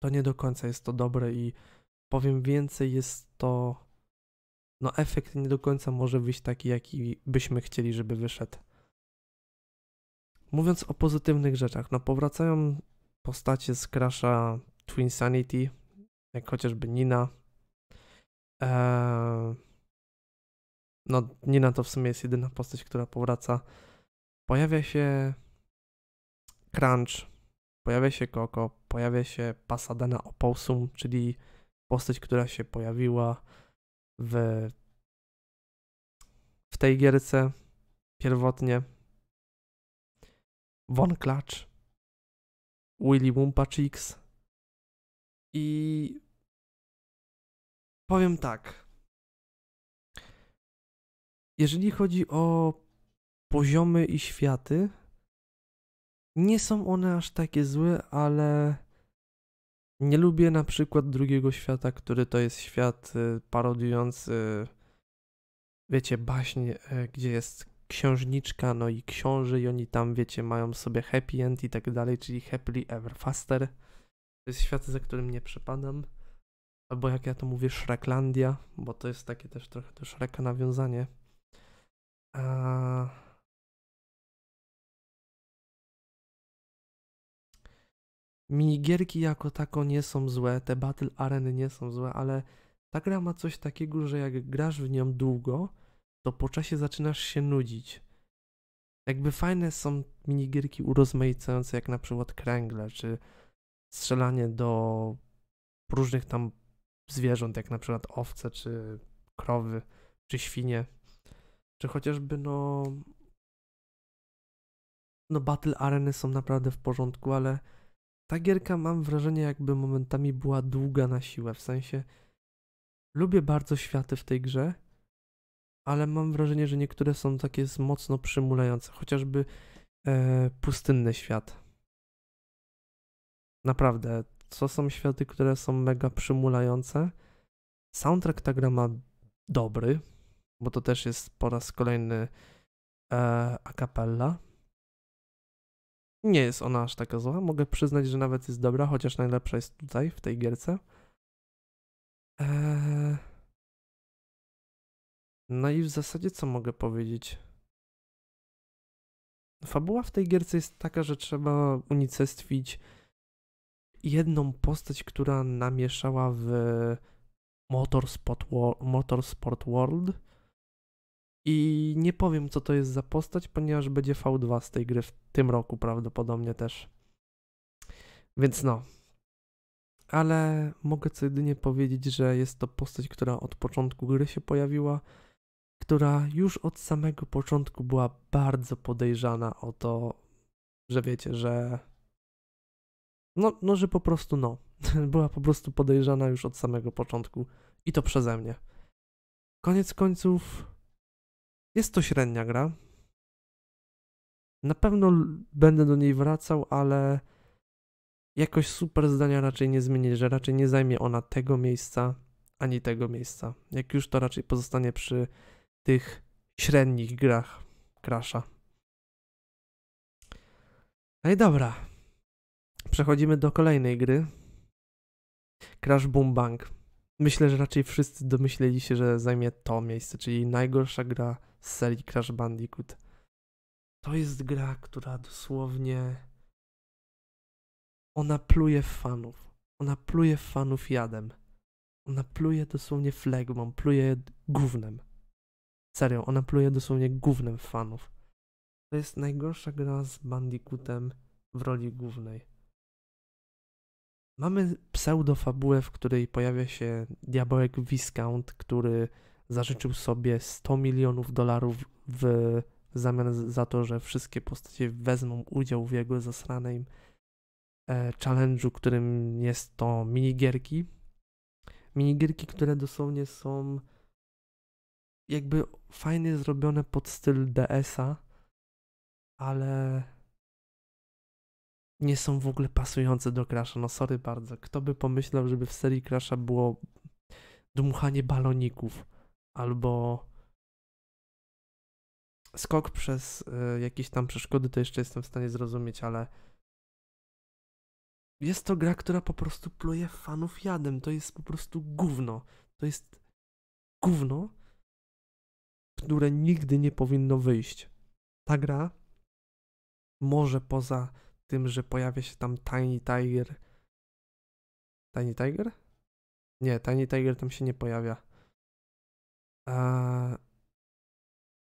to nie do końca jest to dobre i Powiem więcej, jest to. No, efekt nie do końca może wyjść taki, jaki byśmy chcieli, żeby wyszedł. Mówiąc o pozytywnych rzeczach, no powracają postacie z Crasha Twin Sanity, jak chociażby Nina. Eee, no, Nina to w sumie jest jedyna postać, która powraca. Pojawia się Crunch, pojawia się Coco, pojawia się Pasadena Opossum, czyli postać, która się pojawiła w, w tej gierce pierwotnie. Von Clutch, Willy Wumpa Cheeks i powiem tak. Jeżeli chodzi o poziomy i światy, nie są one aż takie złe, ale nie lubię na przykład drugiego świata, który to jest świat y, parodiujący, wiecie, baśń, y, gdzie jest księżniczka, no i książę i oni tam, wiecie, mają sobie happy end i tak dalej, czyli happily ever faster. To jest świat, za którym nie przepadam. Albo jak ja to mówię, Shreklandia, bo to jest takie też trochę do Shreka nawiązanie. Eee... minigierki jako tako nie są złe, te battle areny nie są złe, ale ta gra ma coś takiego, że jak grasz w nią długo, to po czasie zaczynasz się nudzić. Jakby fajne są minigierki urozmaicające, jak na przykład kręgle, czy strzelanie do różnych tam zwierząt, jak na przykład owce, czy krowy, czy świnie, czy chociażby no... No battle areny są naprawdę w porządku, ale ta gierka mam wrażenie, jakby momentami była długa na siłę. W sensie lubię bardzo światy w tej grze, ale mam wrażenie, że niektóre są takie mocno przymulające. Chociażby e, pustynny świat. Naprawdę, co są światy, które są mega przymulające. Soundtrack ta gra ma dobry, bo to też jest po raz kolejny e, a cappella nie jest ona aż taka zła. Mogę przyznać, że nawet jest dobra, chociaż najlepsza jest tutaj, w tej gierce. Eee... No i w zasadzie co mogę powiedzieć? Fabuła w tej gierce jest taka, że trzeba unicestwić jedną postać, która namieszała w Motorsport, Motorsport World i nie powiem, co to jest za postać, ponieważ będzie V2 z tej gry w tym roku prawdopodobnie też. Więc no. Ale mogę co jedynie powiedzieć, że jest to postać, która od początku gry się pojawiła, która już od samego początku była bardzo podejrzana o to, że wiecie, że. No, no że po prostu no. była po prostu podejrzana już od samego początku i to przeze mnie. Koniec końców jest to średnia gra. Na pewno będę do niej wracał, ale jakoś super zdania raczej nie zmienię, że raczej nie zajmie ona tego miejsca ani tego miejsca. Jak już to raczej pozostanie przy tych średnich grach Crasha. No i dobra. Przechodzimy do kolejnej gry. Crash Boom Bang. Myślę, że raczej wszyscy domyśleli się, że zajmie to miejsce, czyli najgorsza gra z serii Crash Bandicoot. To jest gra, która dosłownie. Ona pluje w fanów. Ona pluje w fanów jadem. Ona pluje dosłownie flegmą, pluje gównem. Serio, ona pluje dosłownie gównem fanów. To jest najgorsza gra z Bandicootem w roli głównej. Mamy pseudofabułę, w której pojawia się diabełek Viscount, który zażyczył sobie 100 milionów dolarów w zamian za to, że wszystkie postacie wezmą udział w jego zasranej e, challenge'u, którym jest to minigierki. Minigierki, które dosłownie są jakby fajnie zrobione pod styl DS-a, ale nie są w ogóle pasujące do Crasha. No sorry bardzo. Kto by pomyślał, żeby w serii Crasha było dmuchanie baloników? albo skok przez e, jakieś tam przeszkody, to jeszcze jestem w stanie zrozumieć, ale jest to gra, która po prostu pluje fanów jadem. To jest po prostu gówno. To jest gówno, które nigdy nie powinno wyjść. Ta gra może poza tym, że pojawia się tam Tiny Tiger. Tiny Tiger? Nie, Tiny Tiger tam się nie pojawia. A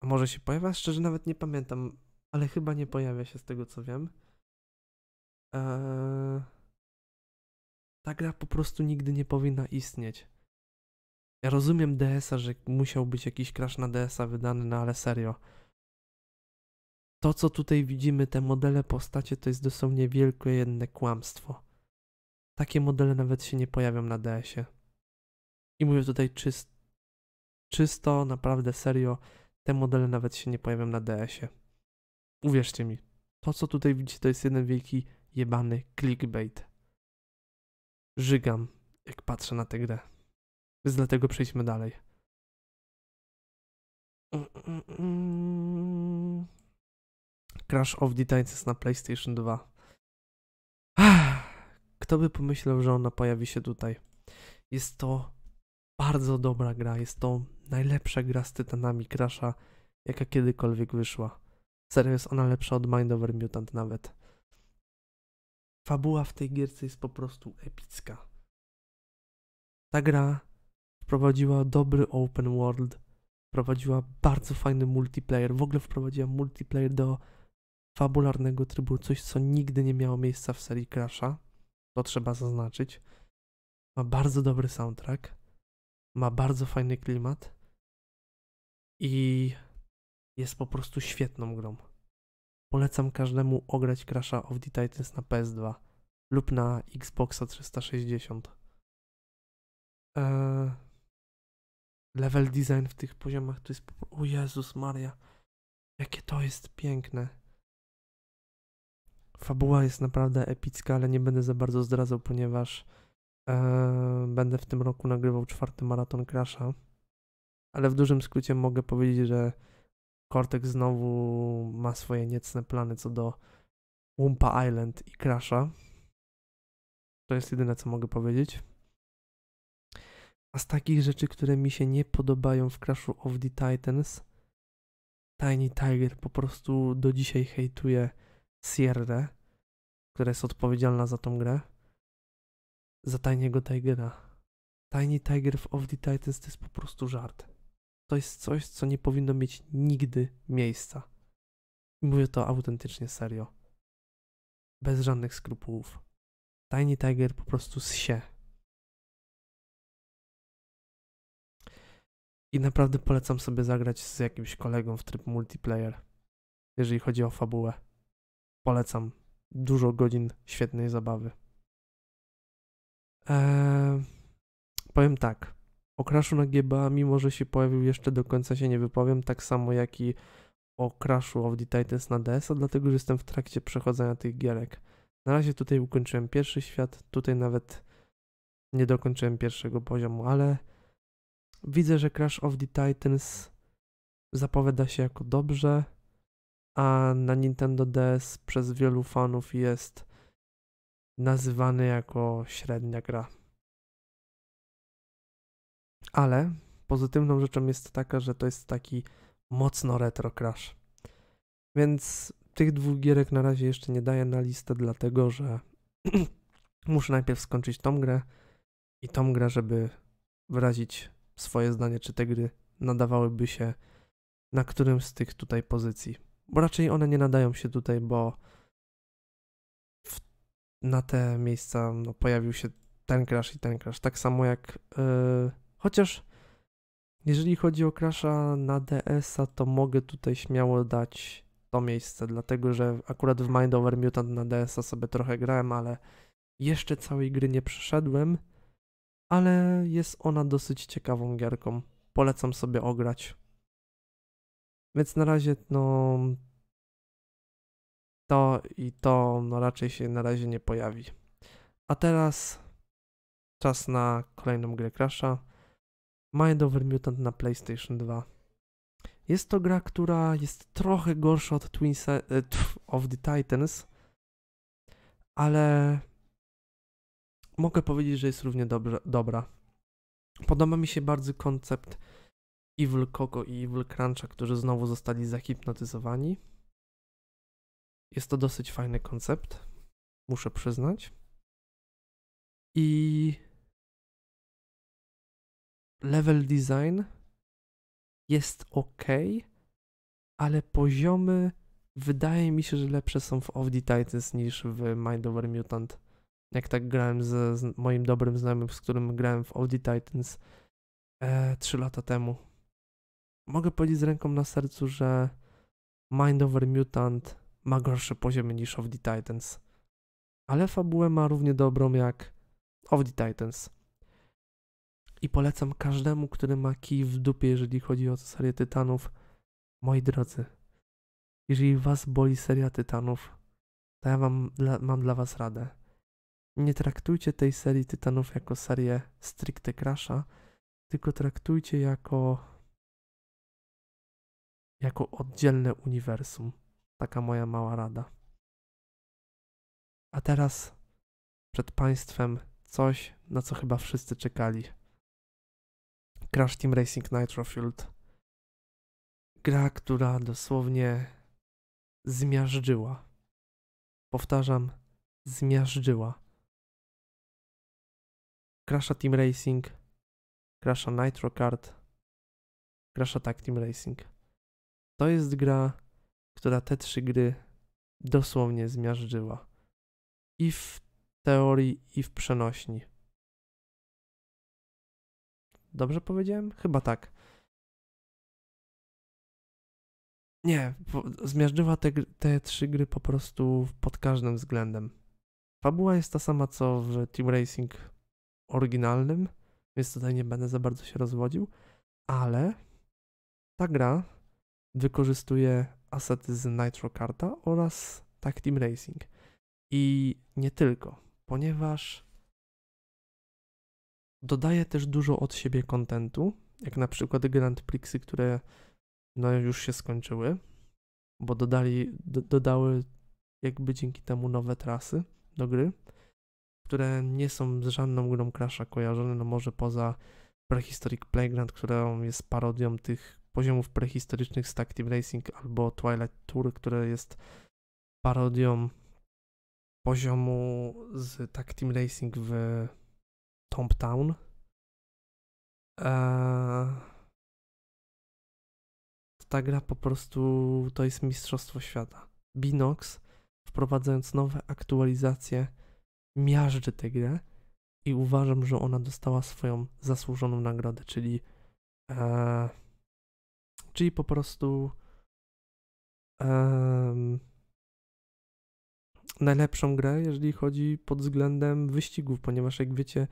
może się pojawia? Szczerze nawet nie pamiętam, ale chyba nie pojawia się z tego co wiem. ta gra po prostu nigdy nie powinna istnieć. Ja rozumiem DS-a, że musiał być jakiś crash na DS-a wydany, no ale serio. To, co tutaj widzimy, te modele postacie, to jest dosłownie wielkie jedne kłamstwo. Takie modele nawet się nie pojawią na DS-ie. I mówię tutaj czyst, czysto, naprawdę serio, te modele nawet się nie pojawią na DS-ie. Uwierzcie mi, to co tutaj widzicie to jest jeden wielki jebany clickbait. Żygam, jak patrzę na tę grę. Więc dlatego przejdźmy dalej. Crash of the Titans na PlayStation 2. Kto by pomyślał, że ona pojawi się tutaj? Jest to bardzo dobra gra, jest to najlepsza gra z tytanami Crasha, jaka kiedykolwiek wyszła. Serio jest ona lepsza od Mind Over Mutant nawet. Fabuła w tej gierce jest po prostu epicka. Ta gra wprowadziła dobry open world, wprowadziła bardzo fajny multiplayer, w ogóle wprowadziła multiplayer do fabularnego trybu, coś co nigdy nie miało miejsca w serii Crasha, to trzeba zaznaczyć. Ma bardzo dobry soundtrack ma bardzo fajny klimat i jest po prostu świetną grą. Polecam każdemu ograć Crasha of the Titans na PS2 lub na Xboxa 360. Eee, level design w tych poziomach to jest... O Jezus Maria, jakie to jest piękne. Fabuła jest naprawdę epicka, ale nie będę za bardzo zdradzał, ponieważ Eee, będę w tym roku nagrywał czwarty maraton Crasha, ale w dużym skrócie mogę powiedzieć, że Cortex znowu ma swoje niecne plany co do Wumpa Island i Crasha. To jest jedyne, co mogę powiedzieć. A z takich rzeczy, które mi się nie podobają w Crashu of the Titans, Tiny Tiger po prostu do dzisiaj hejtuje Sierra, która jest odpowiedzialna za tą grę za tajniego Tigera. Tiny Tiger w Of the Titans to jest po prostu żart. To jest coś, co nie powinno mieć nigdy miejsca. I mówię to autentycznie serio. Bez żadnych skrupułów. Tiny Tiger po prostu zsie. I naprawdę polecam sobie zagrać z jakimś kolegą w tryb multiplayer, jeżeli chodzi o fabułę. Polecam dużo godzin świetnej zabawy. Eee, powiem tak. O Crashu na GBA, mimo że się pojawił, jeszcze do końca się nie wypowiem. Tak samo jak i o Crashu of the Titans na DS-a, dlatego że jestem w trakcie przechodzenia tych gierek. Na razie tutaj ukończyłem pierwszy świat, tutaj nawet nie dokończyłem pierwszego poziomu, ale widzę, że Crash of the Titans zapowiada się jako dobrze, a na Nintendo DS przez wielu fanów jest nazywany jako średnia gra. Ale pozytywną rzeczą jest taka, że to jest taki mocno retro crash. Więc tych dwóch gierek na razie jeszcze nie daję na listę, dlatego że muszę najpierw skończyć tą grę i tą grę, żeby wyrazić swoje zdanie, czy te gry nadawałyby się na którymś z tych tutaj pozycji. Bo raczej one nie nadają się tutaj, bo na te miejsca no, pojawił się ten crash i ten crash. Tak samo jak. Yy, chociaż jeżeli chodzi o crasha na DS-a, to mogę tutaj śmiało dać to miejsce, dlatego że akurat w Mind Over Mutant na DS-a sobie trochę grałem, ale jeszcze całej gry nie przeszedłem, ale jest ona dosyć ciekawą gierką. Polecam sobie ograć. Więc na razie, no, to i to no, raczej się na razie nie pojawi. A teraz czas na kolejną grę Crasha. Mind Over Mutant na PlayStation 2. Jest to gra, która jest trochę gorsza od Twins e, of the Titans, ale mogę powiedzieć, że jest równie dobra. dobra. Podoba mi się bardzo koncept Evil Coco i Evil Cruncha, którzy znowu zostali zahipnotyzowani jest to dosyć fajny koncept, muszę przyznać. I level design jest ok, ale poziomy wydaje mi się, że lepsze są w Of the Titans niż w Mind Over Mutant. Jak tak grałem z, z moim dobrym znajomym, z którym grałem w Of the Titans e, 3 lata temu. Mogę powiedzieć z ręką na sercu, że Mind Over Mutant ma gorsze poziomy niż of the Titans. Ale fabułę ma równie dobrą jak of the Titans. I polecam każdemu, który ma kij w dupie, jeżeli chodzi o serię Tytanów. Moi drodzy, jeżeli was boli seria Tytanów, to ja mam dla, mam dla was radę. Nie traktujcie tej serii Tytanów jako serię stricte crasha, tylko traktujcie jako jako oddzielne uniwersum. Taka moja mała rada. A teraz przed Państwem coś, na co chyba wszyscy czekali. Crash Team Racing Nitrofield. Gra, która dosłownie zmiażdżyła. Powtarzam, zmiażdżyła. Crasha Team Racing, Crasha Nitro Kart, Crasha Tag Team Racing. To jest gra, która te trzy gry dosłownie zmiażdżyła. I w teorii, i w przenośni. Dobrze powiedziałem? Chyba tak. Nie, zmiażdżyła te, te trzy gry po prostu pod każdym względem. Fabuła jest ta sama co w Team Racing oryginalnym, więc tutaj nie będę za bardzo się rozwodził, ale ta gra wykorzystuje asety z Nitro Karta oraz Tag Team Racing. I nie tylko, ponieważ dodaje też dużo od siebie kontentu, jak na przykład Grand Prixy, które no już się skończyły, bo dodali, do, dodały jakby dzięki temu nowe trasy do gry, które nie są z żadną grą Crash'a kojarzone, no może poza Prehistoric Playground, która jest parodią tych poziomów prehistorycznych z Tag Team Racing albo Twilight Tour, które jest parodią poziomu z Tag Team Racing w Tomb Town. Eee, ta gra po prostu to jest mistrzostwo świata. Binox, wprowadzając nowe aktualizacje, miażdży tę grę i uważam, że ona dostała swoją zasłużoną nagrodę, czyli eee, Czyli po prostu um, najlepszą grę, jeżeli chodzi pod względem wyścigów, ponieważ jak wiecie,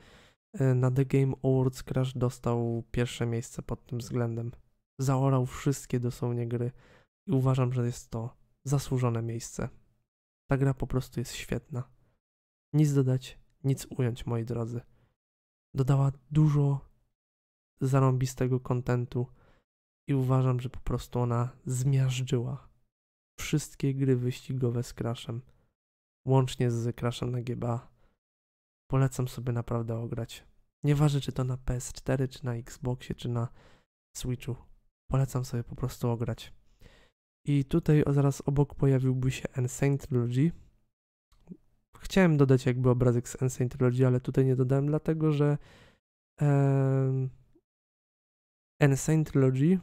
e, na The Game Awards Crash dostał pierwsze miejsce pod tym względem. Zaorał wszystkie dosłownie gry i uważam, że jest to zasłużone miejsce. Ta gra po prostu jest świetna. Nic dodać, nic ująć, moi drodzy. Dodała dużo zarąbistego kontentu i uważam, że po prostu ona zmiażdżyła wszystkie gry wyścigowe z Crashem, łącznie z Crashem na GBA. Polecam sobie naprawdę ograć. Nie waży, czy to na PS4, czy na Xboxie, czy na Switchu. Polecam sobie po prostu ograć. I tutaj zaraz obok pojawiłby się Insane Trilogy. Chciałem dodać jakby obrazek z Insane Trilogy, ale tutaj nie dodałem, dlatego że... Ee, Trilogy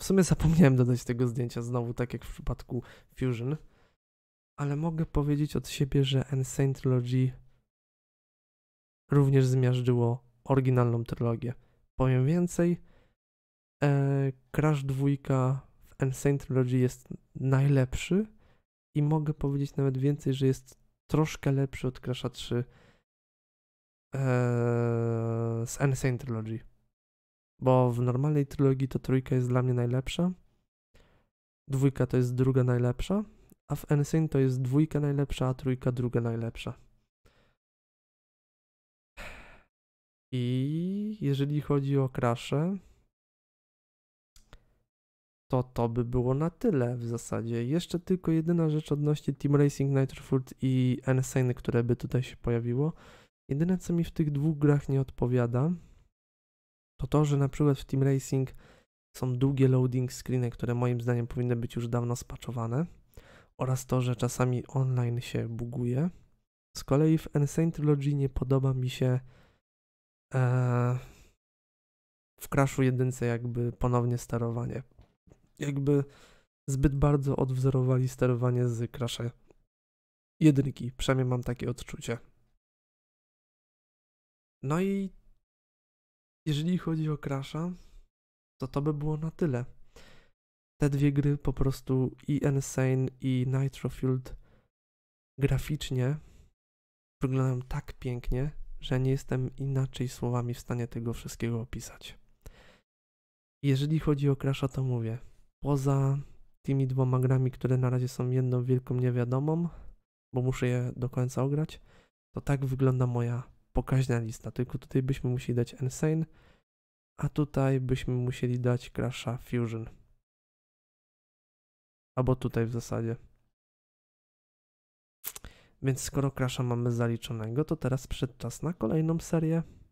w sumie zapomniałem dodać tego zdjęcia znowu, tak jak w przypadku Fusion. Ale mogę powiedzieć od siebie, że Insane Trilogy również zmiażdżyło oryginalną trylogię. Powiem więcej, e, Crash 2 w Insane Trilogy jest najlepszy i mogę powiedzieć nawet więcej, że jest troszkę lepszy od Crasha 3 e, z Insane Trilogy. Bo w normalnej trilogii to trójka jest dla mnie najlepsza, dwójka to jest druga najlepsza, a w Ensign to jest dwójka najlepsza, a trójka druga najlepsza. I jeżeli chodzi o krasze, to to by było na tyle w zasadzie. Jeszcze tylko jedyna rzecz odnośnie Team Racing Nitrofoot i Ensign, które by tutaj się pojawiło. Jedyne co mi w tych dwóch grach nie odpowiada, to to, że na przykład w Team Racing są długie loading screeny, które moim zdaniem powinny być już dawno spaczowane oraz to, że czasami online się buguje. Z kolei w Insane Trilogy nie podoba mi się e, w Crashu jedynce jakby ponownie sterowanie. Jakby zbyt bardzo odwzorowali sterowanie z Crasha jedynki. Przynajmniej mam takie odczucie. No i jeżeli chodzi o Crasha, to to by było na tyle. Te dwie gry po prostu i Insane i Nitro graficznie wyglądają tak pięknie, że nie jestem inaczej słowami w stanie tego wszystkiego opisać. Jeżeli chodzi o Crasha, to mówię, poza tymi dwoma grami, które na razie są jedną wielką niewiadomą, bo muszę je do końca ograć, to tak wygląda moja pokaźna lista, tylko tutaj byśmy musieli dać Insane, a tutaj byśmy musieli dać Crasha Fusion. Albo tutaj w zasadzie. Więc skoro Crasha mamy zaliczonego, to teraz przyszedł czas na kolejną serię.